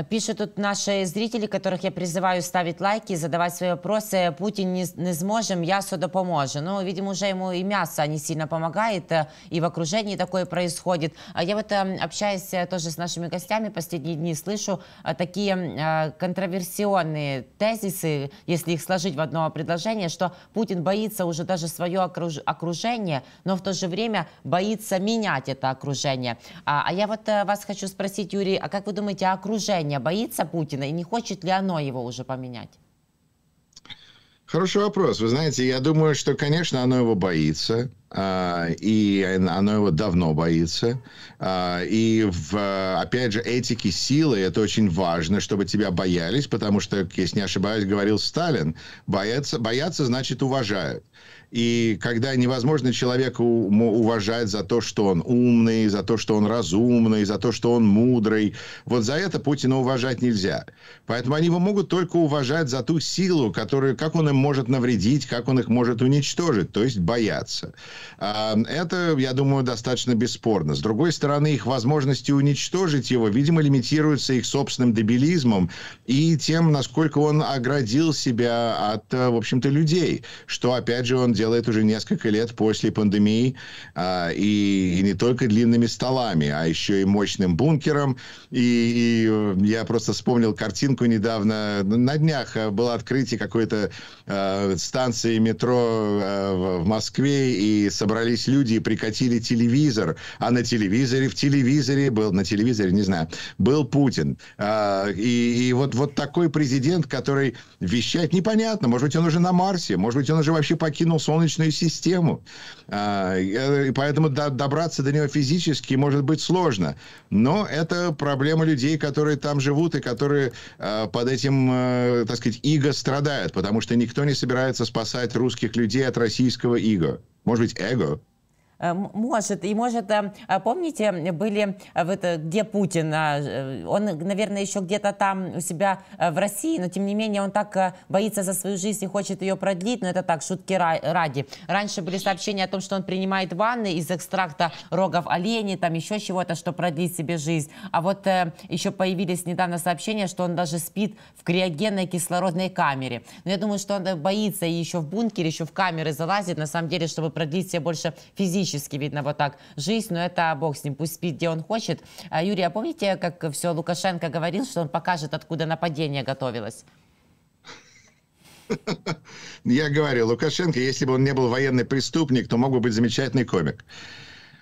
А, пишут тут наши зрители, которых я призываю ставить лайки, задавать свои вопросы. Путин не, не сможем, мясо допоможе. Ну, видимо, уже ему и мясо не сильно помогает, э, и в окружении такое происходит. А я вот эм, общаюсь э, тоже с нашими гостями последние дни, слышу э, такие контроверсионные тезисы, если их сложить в одно предложение, что Путин боится уже даже свое окружение, но в то же время боится менять это окружение. А, а я вот вас хочу спросить, Юрий, а как вы думаете, окружение отношения боится Путина и не хочет ли оно его уже поменять? Хороший вопрос. Вы знаете, я думаю, что, конечно, оно его боится. А, и оно его давно боится. А, и, в, опять же, этики силы – это очень важно, чтобы тебя боялись, потому что, если не ошибаюсь, говорил Сталин, бояться, бояться значит уважают. И когда невозможно человеку уважать за то, что он умный, за то, что он разумный, за то, что он мудрый, вот за это Путина уважать нельзя. Поэтому они его могут только уважать за ту силу, которую, как он им может навредить, как он их может уничтожить, то есть бояться. Эм, это, я думаю, достаточно бесспорно. С другой стороны, их возможности уничтожить его, видимо, лимитируются их собственным дебилизмом и тем, насколько он оградил себя от, э, в общем-то, людей, что, опять же, он делает уже несколько лет после пандемии, э, и, и не только длинными столами, а еще и мощным бункером. И, и э, я просто вспомнил картинку недавно, на днях было открытие какой-то станции метро в Москве, и собрались люди и прикатили телевизор, а на телевизоре, в телевизоре был, на телевизоре, не знаю, был Путин. А, и, и вот, вот такой президент, который вещает, непонятно, может быть, он уже на Марсе, может быть, он уже вообще покинул Солнечную систему. А, и поэтому до, добраться до него физически может быть сложно. Но это проблема людей, которые там живут и которые а, под этим, а, так сказать, иго страдают, потому что никто не собирается спасать русских людей от российского иго. Может быть, эго Э, может, и может, э, а помните, были, э, где Путин, а, он, наверное, еще где-то там у себя в России, но тем не менее он так боится за свою жизнь и хочет ее продлить, но это так, шутки ради. Раньше были сообщения о том, что он принимает ванны из экстракта рогов оленей, там еще чего-то, что продлить себе жизнь. А вот еще появились недавно сообщения, что он даже спит в криогенной кислородной камере. Но я думаю, что он боится и еще в бункере, еще в камеры залазит, на самом деле, чтобы продлить себе больше физически физически видно вот так жизнь, но это бог с ним, пусть спит, где он хочет. А, Юрий, а помните, как все Лукашенко говорил, что он покажет, откуда нападение готовилось? Я говорю, Лукашенко, если бы он не был военный преступник, то мог бы быть замечательный комик.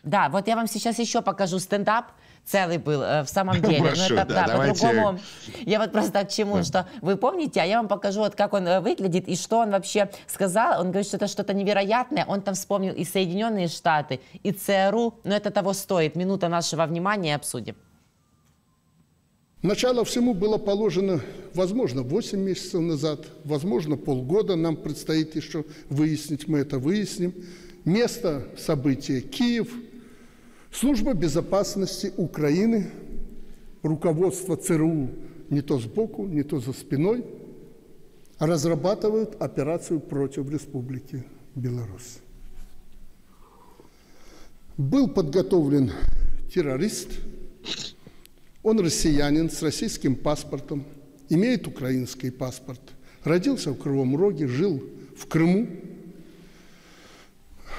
Да, вот я вам сейчас еще покажу стендап целый был, э, в самом деле. ну, это, да, да, по-другому. Я вот просто к чему, да. что вы помните, а я вам покажу, вот как он э, выглядит и что он вообще сказал. Он говорит, что это что-то невероятное. Он там вспомнил и Соединенные Штаты, и ЦРУ. Но это того стоит. Минута нашего внимания, обсудим. Начало всему было положено, возможно, 8 месяцев назад, возможно, полгода. Нам предстоит еще выяснить, мы это выясним. Место события – Киев – Служба безопасности Украины, руководство ЦРУ не то сбоку, не то за спиной, разрабатывают операцию против Республики Беларусь. Был подготовлен террорист, он россиянин с российским паспортом, имеет украинский паспорт, родился в Кривом Роге, жил в Крыму,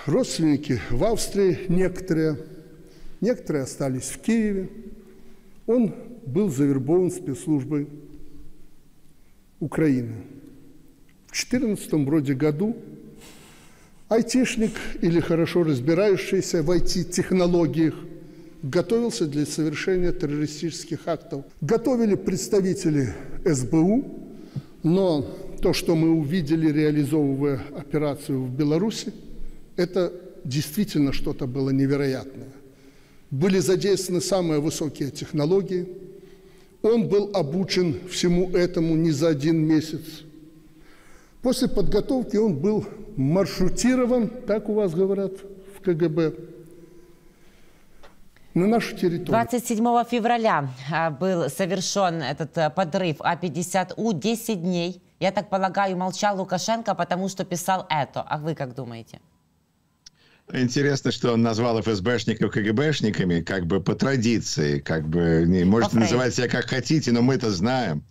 родственники в Австрии некоторые – некоторые остались в Киеве. Он был завербован спецслужбой Украины. В 14 вроде году айтишник или хорошо разбирающийся в IT-технологиях готовился для совершения террористических актов. Готовили представители СБУ, но то, что мы увидели, реализовывая операцию в Беларуси, это действительно что-то было невероятное были задействованы самые высокие технологии. Он был обучен всему этому не за один месяц. После подготовки он был маршрутирован, так у вас говорят в КГБ, на нашу территорию. 27 февраля а, был совершен этот а, подрыв А-50У. 10 дней, я так полагаю, молчал Лукашенко, потому что писал это. А вы как думаете? Интересно, что он назвал ФСБшников КГБшниками, как бы по традиции, как бы, не, можете okay. называть себя как хотите, но мы это знаем.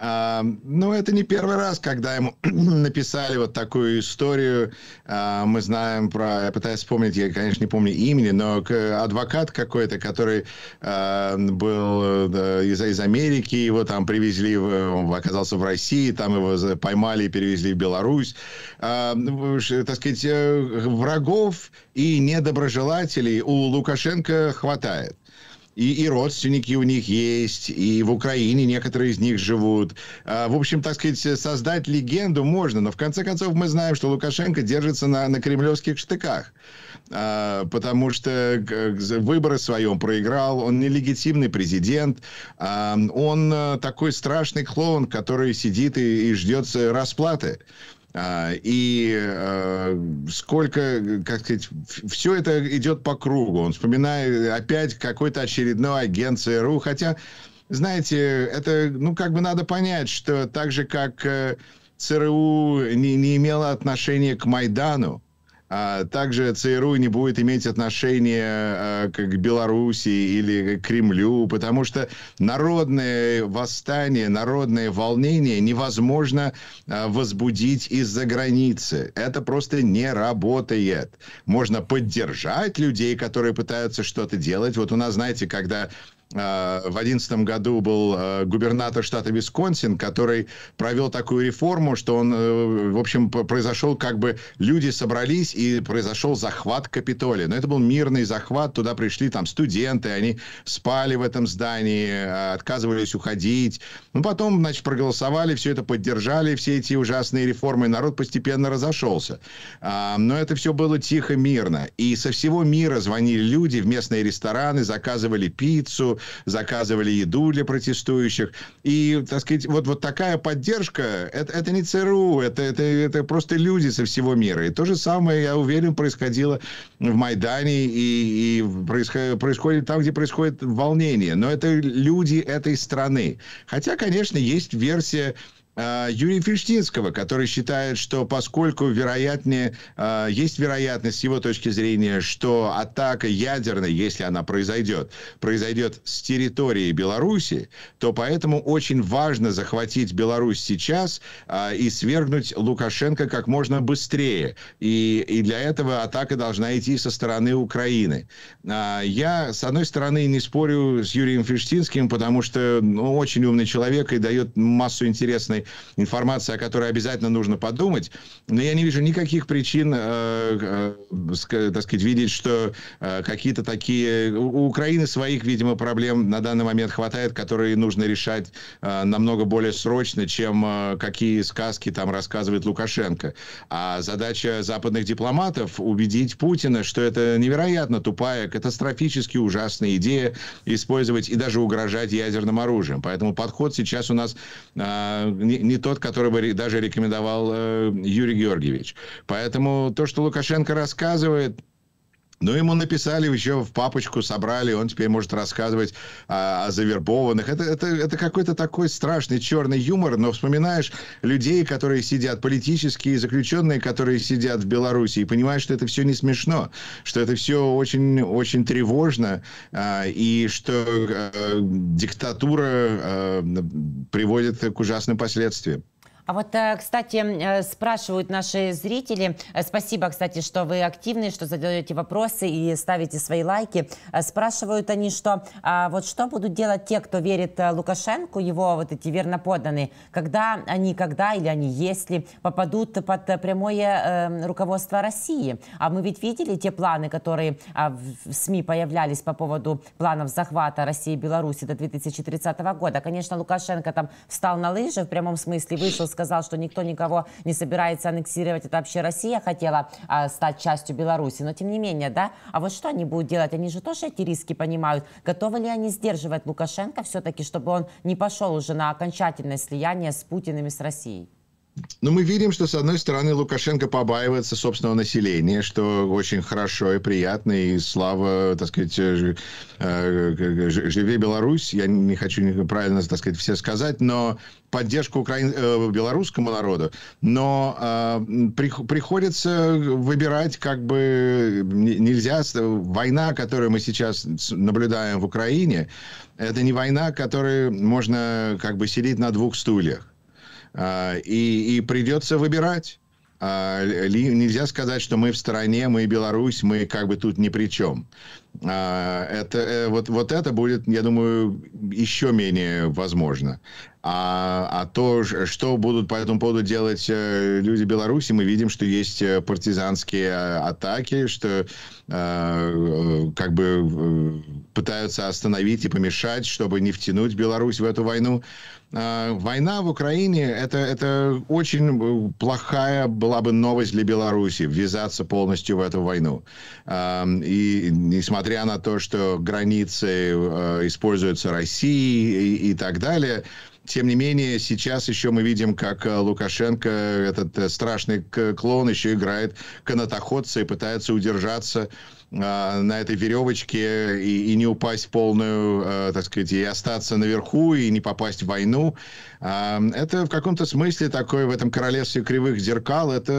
Ну это не первый раз, когда ему написали вот такую историю. А, мы знаем про, я пытаюсь вспомнить, я, конечно, не помню имени, но адвокат какой-то, который а, был из Америки, его там привезли, он оказался в России, там его поймали и перевезли в Беларусь. А, ну, э, так сказать, э, врагов и недоброжелателей у Лукашенко хватает и, и родственники у них есть, и в Украине некоторые из них живут. А, в общем, так сказать, создать легенду можно, но в конце концов мы знаем, что Лукашенко держится на, на кремлевских штыках а, потому что выборы своем проиграл, он нелегитимный президент, а, он э, такой страшный клоун, который сидит и, и ждет э, расплаты. А, и э, сколько, как сказать, все это идет по кругу. Он вспоминает э, опять какой-то очередной агент ЦРУ, хотя, знаете, это, ну, как бы надо понять, что так же, как ЦРУ э, не, не имело отношения к Майдану, а также ЦРУ не будет иметь отношения э, к Белоруссии или к Кремлю, потому что народное восстание, народное волнение невозможно э, возбудить из-за границы. Это просто не работает. Можно поддержать людей, которые пытаются что-то делать. Вот у нас, знаете, когда а, в 2011 году был э, губернатор штата Висконсин, который провел такую реформу, что он, э, в общем, произошел как бы... Люди собрались, и произошел захват Капитолия. Но это был мирный захват, туда пришли там студенты, они спали в этом здании, э, отказывались уходить. Ну, потом, значит, проголосовали, все это поддержали, все эти ужасные реформы, и народ постепенно разошелся. А, но это все было тихо, мирно. И со всего мира звонили люди в местные рестораны, заказывали пиццу, заказывали еду для протестующих. И, так сказать, вот, вот такая поддержка, это, это не ЦРУ, это, это, это просто люди со всего мира. И то же самое, я уверен, происходило в Майдане и, и происходит, происходит там, где происходит волнение. Но это люди этой страны. Хотя, конечно, есть версия а, Юрия Фиштинского, который считает, что поскольку вероятнее, а, есть вероятность с его точки зрения, что атака ядерная, если она произойдет, произойдет с территории Беларуси, то поэтому очень важно захватить Беларусь сейчас а, и свергнуть Лукашенко как можно быстрее. И, и для этого атака должна идти со стороны Украины. Я, с одной стороны, не спорю с Юрием Фиштинским, потому что он ну, очень умный человек и дает массу интересной информация, о которой обязательно нужно подумать. Но я не вижу никаких причин, э, э, так сказать, видеть, что э, какие-то такие... У Украины своих, видимо, проблем на данный момент хватает, которые нужно решать э, намного более срочно, чем э, какие сказки там рассказывает Лукашенко. А задача западных дипломатов убедить Путина, что это невероятно тупая, катастрофически ужасная идея использовать и даже угрожать ядерным оружием. Поэтому подход сейчас у нас э, не, тот, который бы даже рекомендовал э, Юрий Георгиевич. Поэтому то, что Лукашенко рассказывает, ну, ему написали, еще в папочку собрали, он теперь может рассказывать а, о завербованных. Это, это, это какой-то такой страшный черный юмор, но вспоминаешь людей, которые сидят, политические заключенные, которые сидят в Беларуси, и понимаешь, что это все не смешно, что это все очень, очень тревожно, а, и что а, диктатура а, приводит к ужасным последствиям. А вот, э, кстати, э, спрашивают наши зрители. Э, спасибо, кстати, что вы активны, что задаете вопросы и ставите свои лайки. Спрашивают они, что а вот что будут делать те, кто верит Лукашенку, его вот эти верноподданные, когда они, когда или они, если попадут под прямое руководство России. А мы ведь видели те планы, которые а, в СМИ появлялись по поводу планов захвата России и Беларуси до 2030 года. Конечно, Лукашенко там встал на лыжи, в прямом смысле вышел с сказал, что никто никого не собирается аннексировать. Это вообще Россия хотела а, стать частью Беларуси. Но тем не менее, да? А вот что они будут делать? Они же тоже эти риски понимают. Готовы ли они сдерживать Лукашенко все-таки, чтобы он не пошел уже на окончательное слияние с Путиным и с Россией? Но ну, мы видим, что, с одной стороны, Лукашенко побаивается собственного населения, что очень хорошо и приятно, и слава, так сказать, э, э, живи Беларусь. Я не хочу правильно, так сказать, все сказать, но поддержку украин... Э, белорусскому народу. Но э, при... приходится выбирать, как бы нельзя. Война, которую мы сейчас наблюдаем в Украине, это не война, которую можно как бы сидеть на двух стульях. А, и, и придется выбирать. А, нельзя сказать, что мы в стороне, мы Беларусь, мы как бы тут ни при чем. А, это, э, вот, вот это будет, я думаю, еще менее возможно. А, а то, что будут по этому поводу делать э, люди Беларуси, мы видим, что есть э, партизанские э, атаки, что э, как бы пытаются остановить и помешать, чтобы не втянуть Беларусь в эту войну. Э, война в Украине это, это очень плохая была бы новость для Беларуси ввязаться полностью в эту войну. Э, и несмотря на то, что границы э, используются Россией и, и так далее тем не менее, сейчас еще мы видим, как э, Лукашенко, этот э, страшный клоун, еще играет канатоходца и пытается удержаться Э, на этой веревочке и, и не упасть полную, э, так сказать, и остаться наверху, и не попасть в войну. Э, это в каком-то смысле такой в этом королевстве кривых зеркал, это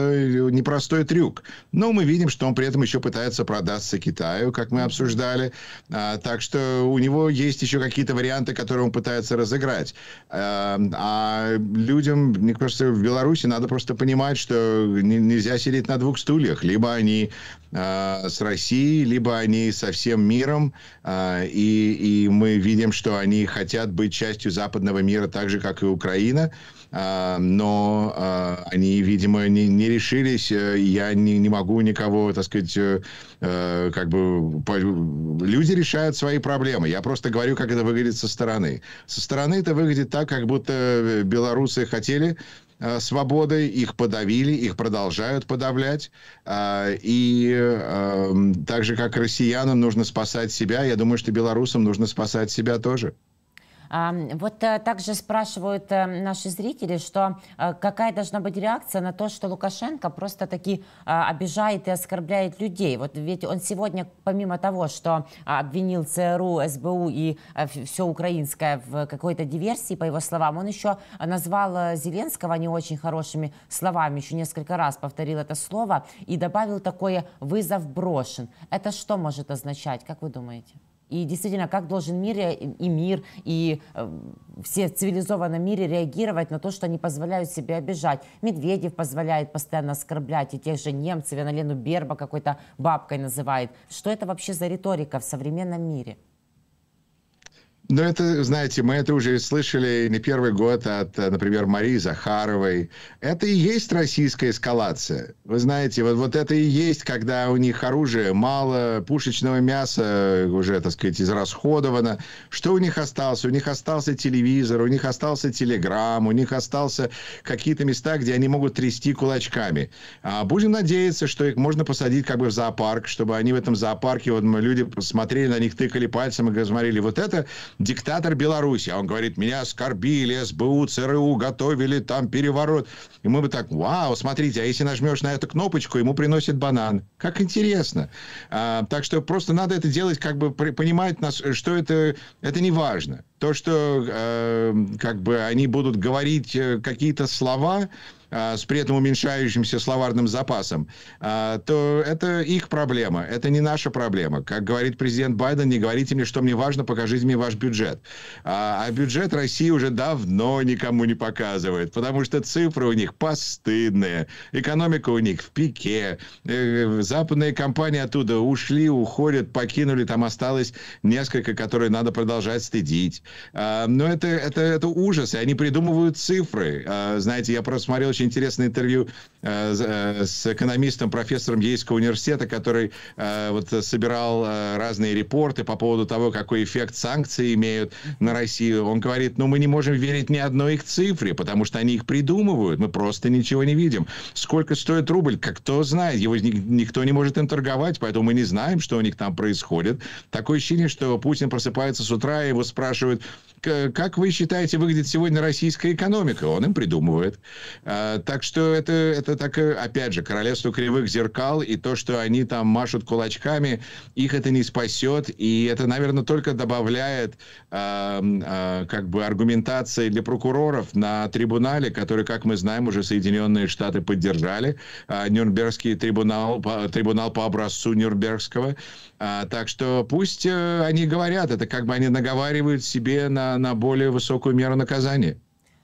непростой трюк. Но мы видим, что он при этом еще пытается продаться Китаю, как мы обсуждали. Так что у него есть еще какие-то варианты, которые он пытается разыграть. А людям, мне кажется, в Беларуси надо просто понимать, что нельзя сидеть на двух стульях. Либо они а, с Россией, либо они со всем миром, а, и, и мы видим, что они хотят быть частью западного мира так же, как и Украина, а, но они, видимо, не, не решились. Э, я не, не могу никого, так сказать, э, э, как бы... люди решают свои проблемы. Я просто говорю, как это выглядит со стороны. Со стороны это выглядит так, как будто белорусы хотели Э, свободы, их подавили, их продолжают подавлять. А, и эм, так же, как россиянам нужно спасать себя, я думаю, что белорусам нужно спасать себя тоже. Вот э, также спрашивают э, наши зрители, что э, какая должна быть реакция на то, что Лукашенко просто таки обижает и оскорбляет людей. Вот ведь он сегодня, помимо того, что а, обвинил ЦРУ, СБУ и все украинское в какой-то диверсии, по его словам, он еще назвал Зеленского не очень хорошими словами, еще несколько раз повторил это слово и добавил такое «вызов брошен». Это что может означать, как вы думаете? И действительно, как должен мир и мир, и э, все в цивилизованном мире реагировать на то, что они позволяют себе обижать. Медведев позволяет постоянно оскорблять, и тех же немцев, и на Лену Берба какой-то бабкой называет. Что это вообще за риторика в современном мире? Ну, это, знаете, мы это уже слышали не первый год от, например, Марии Захаровой. Это и есть российская эскалация. Вы знаете, вот, вот это и есть, когда у них оружия мало, пушечного мяса э, уже, так сказать, израсходовано. Что у них осталось? У них остался телевизор, у них остался телеграм, у них остался какие-то места, где они могут трясти кулачками. А будем надеяться, что их можно посадить как бы в зоопарк, чтобы они в этом зоопарке, вот мы люди смотрели на них, тыкали пальцем и говорили, вот это диктатор Беларуси. а Он говорит, меня оскорбили, СБУ, ЦРУ готовили там переворот. И мы бы так, вау, смотрите, а если нажмешь на эту кнопочку, ему приносит банан. Как интересно. А, так что просто надо это делать, как бы понимать, нас, что это, это не важно. То, что э, как бы они будут говорить э, какие-то слова, а, с при этом уменьшающимся словарным запасом, а, то это их проблема, это не наша проблема. Как говорит президент Байден, не говорите мне, что мне важно, покажите мне ваш бюджет. А, а бюджет России уже давно никому не показывает, потому что цифры у них постыдные, экономика у них в пике, э, западные компании оттуда ушли, уходят, покинули, там осталось несколько, которые надо продолжать стыдить. Но это, это, это ужас, и они придумывают цифры. Знаете, я просмотрел очень интересное интервью Э, э, с экономистом, профессором Ейского университета, который э, вот собирал разные репорты по поводу того, какой эффект санкции имеют на Россию. Он говорит, ну мы не можем верить ни одной их цифре, потому что они их придумывают, мы просто ничего не видим. Сколько стоит рубль, как кто знает, его никто не может им торговать, поэтому мы не знаем, что у них там происходит. Такое ощущение, что Путин просыпается с утра, и его спрашивают, как вы считаете, выглядит сегодня российская экономика? Он им придумывает. А, так что это, это это так, э, опять же, королевство кривых зеркал, и то, что они там машут кулачками, их это не спасет, и это, наверное, только добавляет э, э, как бы аргументации для прокуроров на трибунале, который, как мы знаем, уже Соединенные Штаты поддержали, э, Нюрнбергский трибунал, по, трибунал по образцу Нюрнбергского, а, так что пусть э, они говорят, это как бы они наговаривают себе на, на более высокую меру наказания.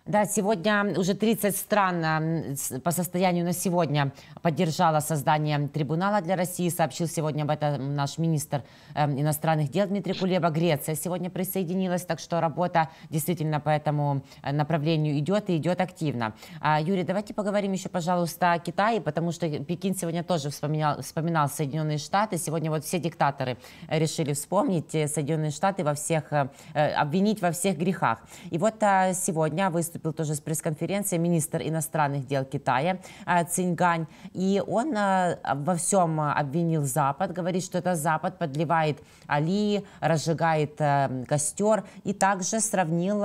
Да, сегодня уже 30 стран по состоянию на сегодня поддержало создание трибунала для России. Сообщил сегодня об этом наш министр эм, иностранных дел Дмитрий Кулеба. Греция сегодня присоединилась, так что работа действительно по этому э, направлению идет и идет активно. А, Юрий, давайте поговорим еще, пожалуйста, о Китае, потому что Пекин сегодня тоже вспоминал, вспоминал Соединенные Штаты. Сегодня вот все диктаторы э, решили вспомнить э, Соединенные Штаты во всех, обвинить во всех грехах. И вот а, сегодня выступил выступил тоже с пресс-конференции министр иностранных дел Китая а, Циньгань. И он а, во всем а, обвинил Запад, говорит, что это Запад подливает Али, разжигает костер. И также сравнил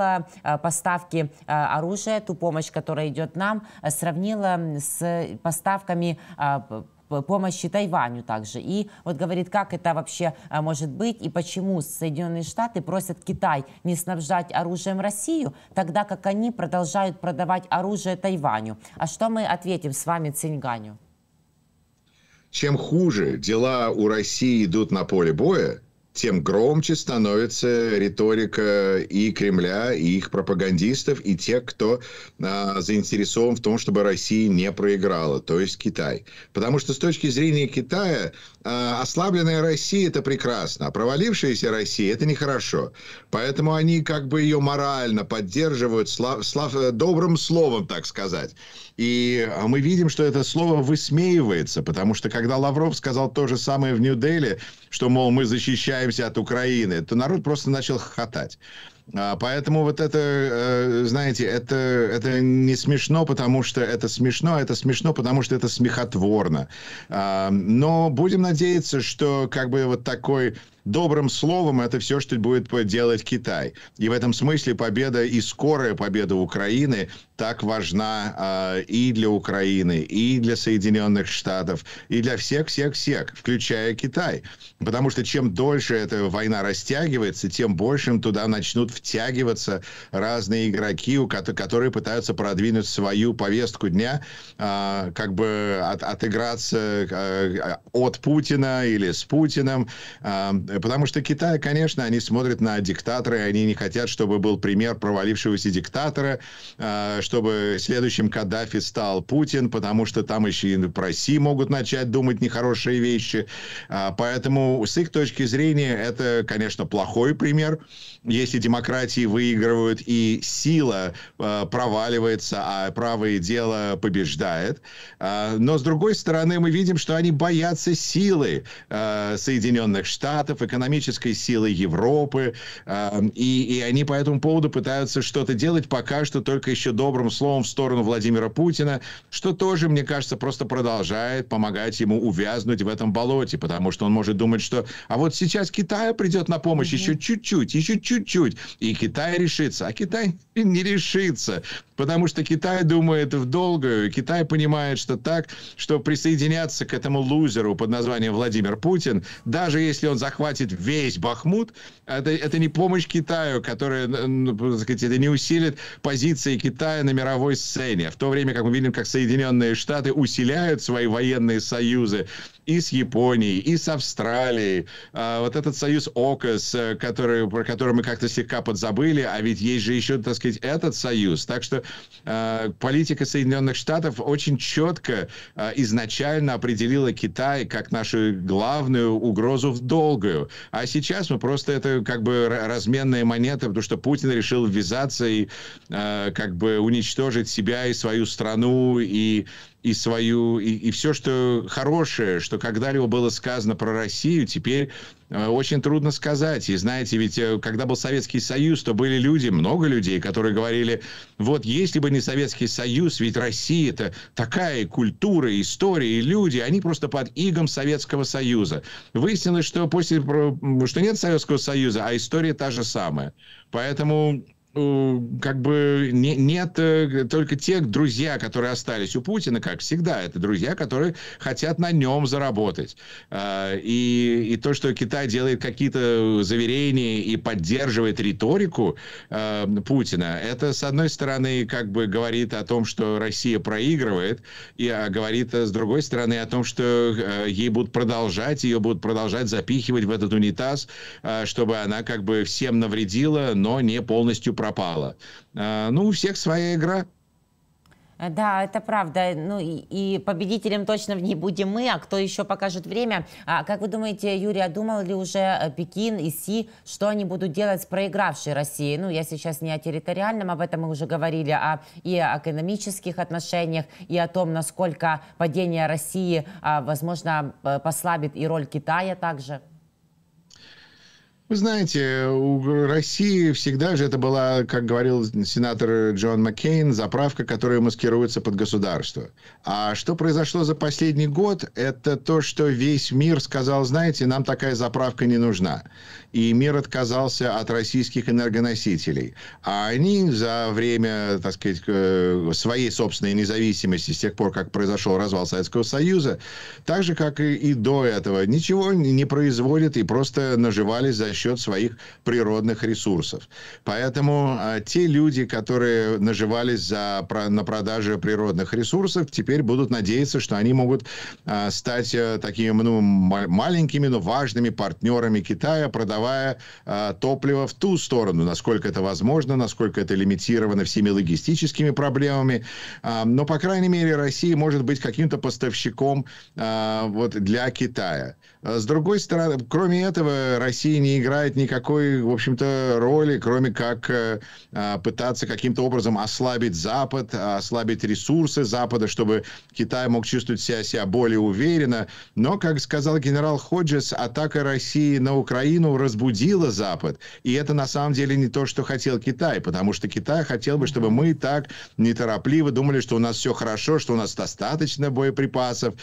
поставки оружия, ту помощь, которая идет нам, сравнила с поставками помощи Тайваню также. И вот говорит, как это вообще а, может быть и почему Соединенные Штаты просят Китай не снабжать оружием Россию, тогда как они продолжают продавать оружие Тайваню. А что мы ответим с вами Циньганю? Чем хуже дела у России идут на поле боя, тем громче становится риторика и Кремля, и их пропагандистов, и тех, кто а, заинтересован в том, чтобы Россия не проиграла, то есть Китай. Потому что с точки зрения Китая а, ослабленная Россия – это прекрасно, а провалившаяся Россия – это нехорошо. Поэтому они как бы ее морально поддерживают слав, слав, добрым словом, так сказать. И а мы видим, что это слово высмеивается, потому что когда Лавров сказал то же самое в Нью-Дели, что, мол, мы защищаемся от Украины, то народ просто начал хохотать. А, поэтому вот это, э, знаете, это, это не смешно, потому что это смешно, а это смешно, потому что это смехотворно. А, но будем надеяться, что как бы вот такой добрым словом это все, что будет делать Китай. И в этом смысле победа и скорая победа Украины так важна э, и для Украины, и для Соединенных Штатов, и для всех-всех-всех, включая Китай. Потому что чем дольше эта война растягивается, тем большим туда начнут втягиваться разные игроки, которые пытаются продвинуть свою повестку дня, э, как бы от, отыграться э, от Путина или с Путиным. Э, Потому что Китай, конечно, они смотрят на диктаторы, они не хотят, чтобы был пример провалившегося диктатора, а, чтобы следующим Каддафи стал Путин, потому что там еще и в России могут начать думать нехорошие вещи. А, поэтому с их точки зрения это, конечно, плохой пример. Если демократии выигрывают и сила а, проваливается, а правое дело побеждает. Но, с другой стороны, мы видим, что они боятся силы Соединенных Штатов, экономической силы Европы, а, и, и они по этому поводу пытаются что-то делать, пока что только еще добрым словом в сторону Владимира Путина, что тоже, мне кажется, просто продолжает помогать ему увязнуть в этом болоте, потому что он может думать, что а вот сейчас Китай придет на помощь mm-hmm. еще чуть-чуть, еще чуть-чуть, и Китай решится, а Китай не решится, потому что Китай думает в долгую, Китай понимает, что так, что присоединяться к этому лузеру под названием Владимир Путин, даже если он захватит захватит весь Бахмут, это, это не помощь Китаю, которая, ну, так сказать, это не усилит позиции Китая на мировой сцене. В то время, как мы видим, как Соединенные Штаты усиляют свои военные союзы и с Японией, и с Австралией. А, вот этот союз ОКОС, э, который, про который мы как-то слегка подзабыли, а ведь есть же еще, так сказать, этот союз. Так что а, политика Соединенных Штатов очень четко а, э, изначально определила Китай как нашу главную угрозу в долгую. А сейчас мы просто это как бы разменная монета, потому что Путин решил ввязаться и э, как бы уничтожить себя и свою страну и и свою, и, и все, что хорошее, что когда-либо было сказано про Россию, теперь э, очень трудно сказать. И знаете, ведь э, когда был Советский Союз, то были люди, много людей, которые говорили, вот если бы не Советский Союз, ведь Россия это такая культура, история, и люди, они просто под игом Советского Союза. Выяснилось, что после, что нет Советского Союза, а история та же самая. Поэтому ну, как бы не, нет э, только тех друзья, которые остались у Путина, как всегда, это друзья, которые хотят на нем заработать. А, и, и то, что Китай делает какие-то заверения и поддерживает риторику а, Путина, это, с одной стороны, как бы говорит о том, что Россия проигрывает, и а говорит, э, с другой стороны, о том, что э, ей будут продолжать, ее будут продолжать запихивать в этот унитаз, чтобы она как бы всем навредила, но не полностью Пропала. А, ну, у всех своя игра. Э, да, это правда. Ну и, и победителем точно не будем мы, а кто еще покажет время. А как вы думаете, Юрий, а думал ли уже э, Пекин и Си, что они будут делать с проигравшей Россией? Ну, я сейчас не о территориальном, об этом мы уже говорили, а и о экономических отношениях, и о том, насколько падение России, а, возможно, э, послабит и роль Китая также. Вы знаете, у России всегда же это была, как говорил сенатор Джон Маккейн, заправка, которая маскируется под государство. А что произошло за последний год, это то, что весь мир сказал, знаете, нам такая заправка не нужна. И мир отказался от российских энергоносителей. А они за время, так сказать, э, своей собственной независимости, с тех пор, как произошел развал Советского Союза, так же, как и до этого, ничего не производят и просто наживались за счет счет своих природных ресурсов. Поэтому а, те люди, которые наживались за, про, на продаже природных ресурсов, теперь будут надеяться, что они могут а, стать а, такими ну, маленькими, но важными партнерами Китая, продавая а, топливо в ту сторону, насколько это возможно, насколько это лимитировано всеми логистическими проблемами. А, но, по крайней мере, Россия может быть каким-то поставщиком а, вот, для Китая. А с другой стороны, кроме этого, Россия не играет никакой, в общем-то, роли, кроме как э, а, пытаться каким-то образом ослабить Запад, а, ослабить ресурсы Запада, чтобы Китай мог чувствовать себя, себя более уверенно. Но, как сказал генерал Ходжес, атака России на Украину разбудила Запад. И это на самом деле не то, что хотел Китай, потому что Китай хотел бы, чтобы мы так неторопливо думали, что у нас все хорошо, что у нас достаточно боеприпасов,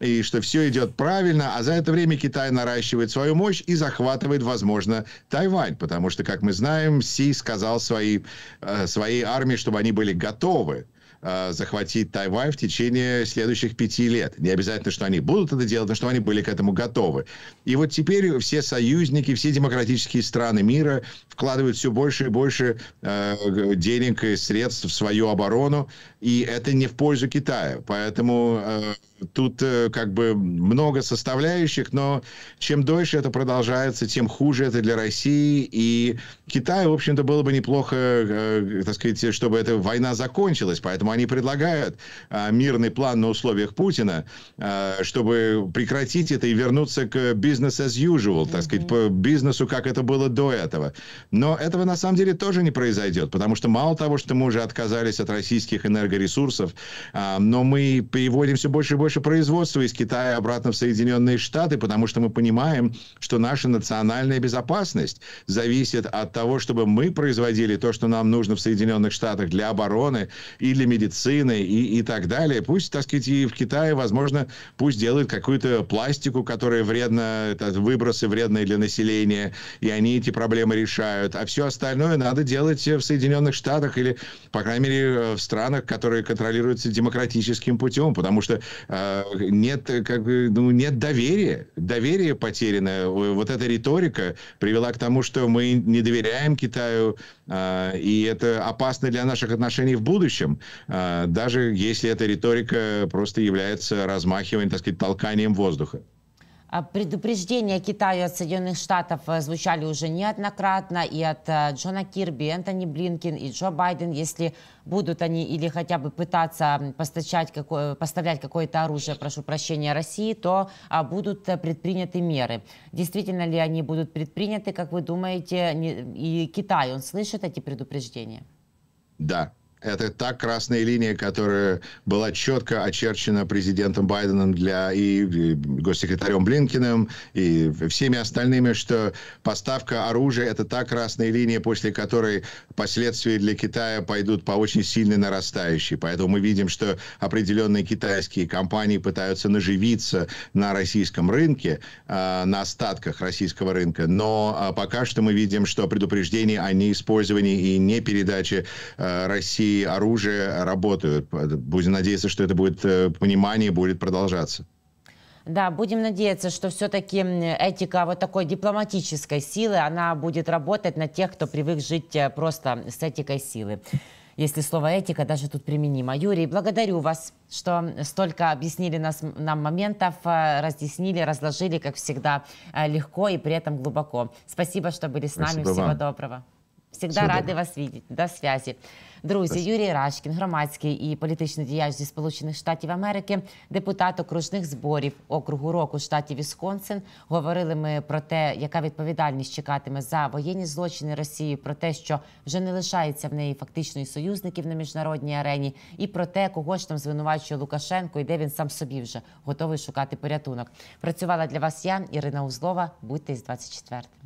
и что все идет правильно, а за это время время Китай наращивает свою мощь и захватывает, возможно, Тайвань, потому что, как мы знаем, Си сказал своей, э, своей армии, чтобы они были готовы э, захватить Тайвань в течение следующих пяти лет. Не обязательно, что они будут это делать, но что они были к этому готовы. И вот теперь все союзники, все демократические страны мира вкладывают все больше и больше э, денег и средств в свою оборону и это не в пользу Китая. Поэтому э, тут э, как бы много составляющих, но чем дольше это продолжается, тем хуже это для России и Китаю. В общем-то, было бы неплохо, э, так сказать, чтобы эта война закончилась. Поэтому они предлагают э, мирный план на условиях Путина, э, чтобы прекратить это и вернуться к business as usual, mm-hmm. так сказать, по бизнесу, как это было до этого. Но этого на самом деле тоже не произойдет, потому что мало того, что мы уже отказались от российских энергетиков, энергоресурсов, а, но мы переводим все больше и больше производства из Китая обратно в Соединенные Штаты, потому что мы понимаем, что наша национальная безопасность зависит от того, чтобы мы производили то, что нам нужно в Соединенных Штатах для обороны и для медицины и, и так далее. Пусть, так сказать, и в Китае, возможно, пусть делают какую-то пластику, которая вредна, выбросы вредные для населения, и они эти проблемы решают. А все остальное надо делать в Соединенных Штатах или, по крайней мере, э, в странах, которые которые контролируются демократическим путем, потому что э, нет, как, ну, нет доверия. Доверие потеряно. Вот эта риторика привела к тому, что мы не доверяем Китаю, э, и это опасно для наших отношений в будущем, э, даже если эта риторика просто является размахиванием, так сказать, толканием воздуха. А предупреждения Китаю от Соединенных Штатов э, звучали уже неоднократно и от э, Джона Кирби, Энтони Блинкин и Джо Байден, если будут они или хотя бы пытаться постачать какое, э, поставлять какое-то оружие, прошу прощения, России, то а, будут предприняты меры. Действительно ли они будут предприняты, как вы думаете, и Китай, он слышит эти предупреждения? Да, это та красная линия, которая была четко очерчена президентом Байденом для и госсекретарем Блинкиным и всеми остальными, что поставка оружия это та красная линия, после которой последствия для Китая пойдут по очень сильной нарастающей. Поэтому мы видим, что определенные китайские компании пытаются наживиться на российском рынке, а, на остатках российского рынка. Но а, пока что мы видим, что предупреждение о неиспользовании и непередаче а, России и оружие работают. Будем надеяться, что это будет э, понимание, будет продолжаться. Да, будем надеяться, что все-таки этика вот такой дипломатической силы, она будет работать на тех, кто привык жить э, просто с этикой силы. Если слово «этика» даже тут применимо. Юрий, благодарю вас, что столько объяснили нас, нам моментов, э, разъяснили, разложили, как всегда, легко и при этом глубоко. Спасибо, что были с нами. Всего вам. доброго. Всегда Сюди. рады вас видеть. До связи. Друзі, Спасибо. Юрій Рашкін, громадський і політичний діяч зі Сполучених Штатів Америки, депутат окружних зборів округу року штаті Вісконсин. Говорили ми про те, яка відповідальність чекатиме за воєнні злочини Росії, про те, що вже не лишається в неї фактичної і союзників на міжнародній арені, і про те, кого ж там звинувачує Лукашенко і де він сам собі вже готовий шукати порятунок. Працювала для вас я, Ірина Узлова. Будьте із 24.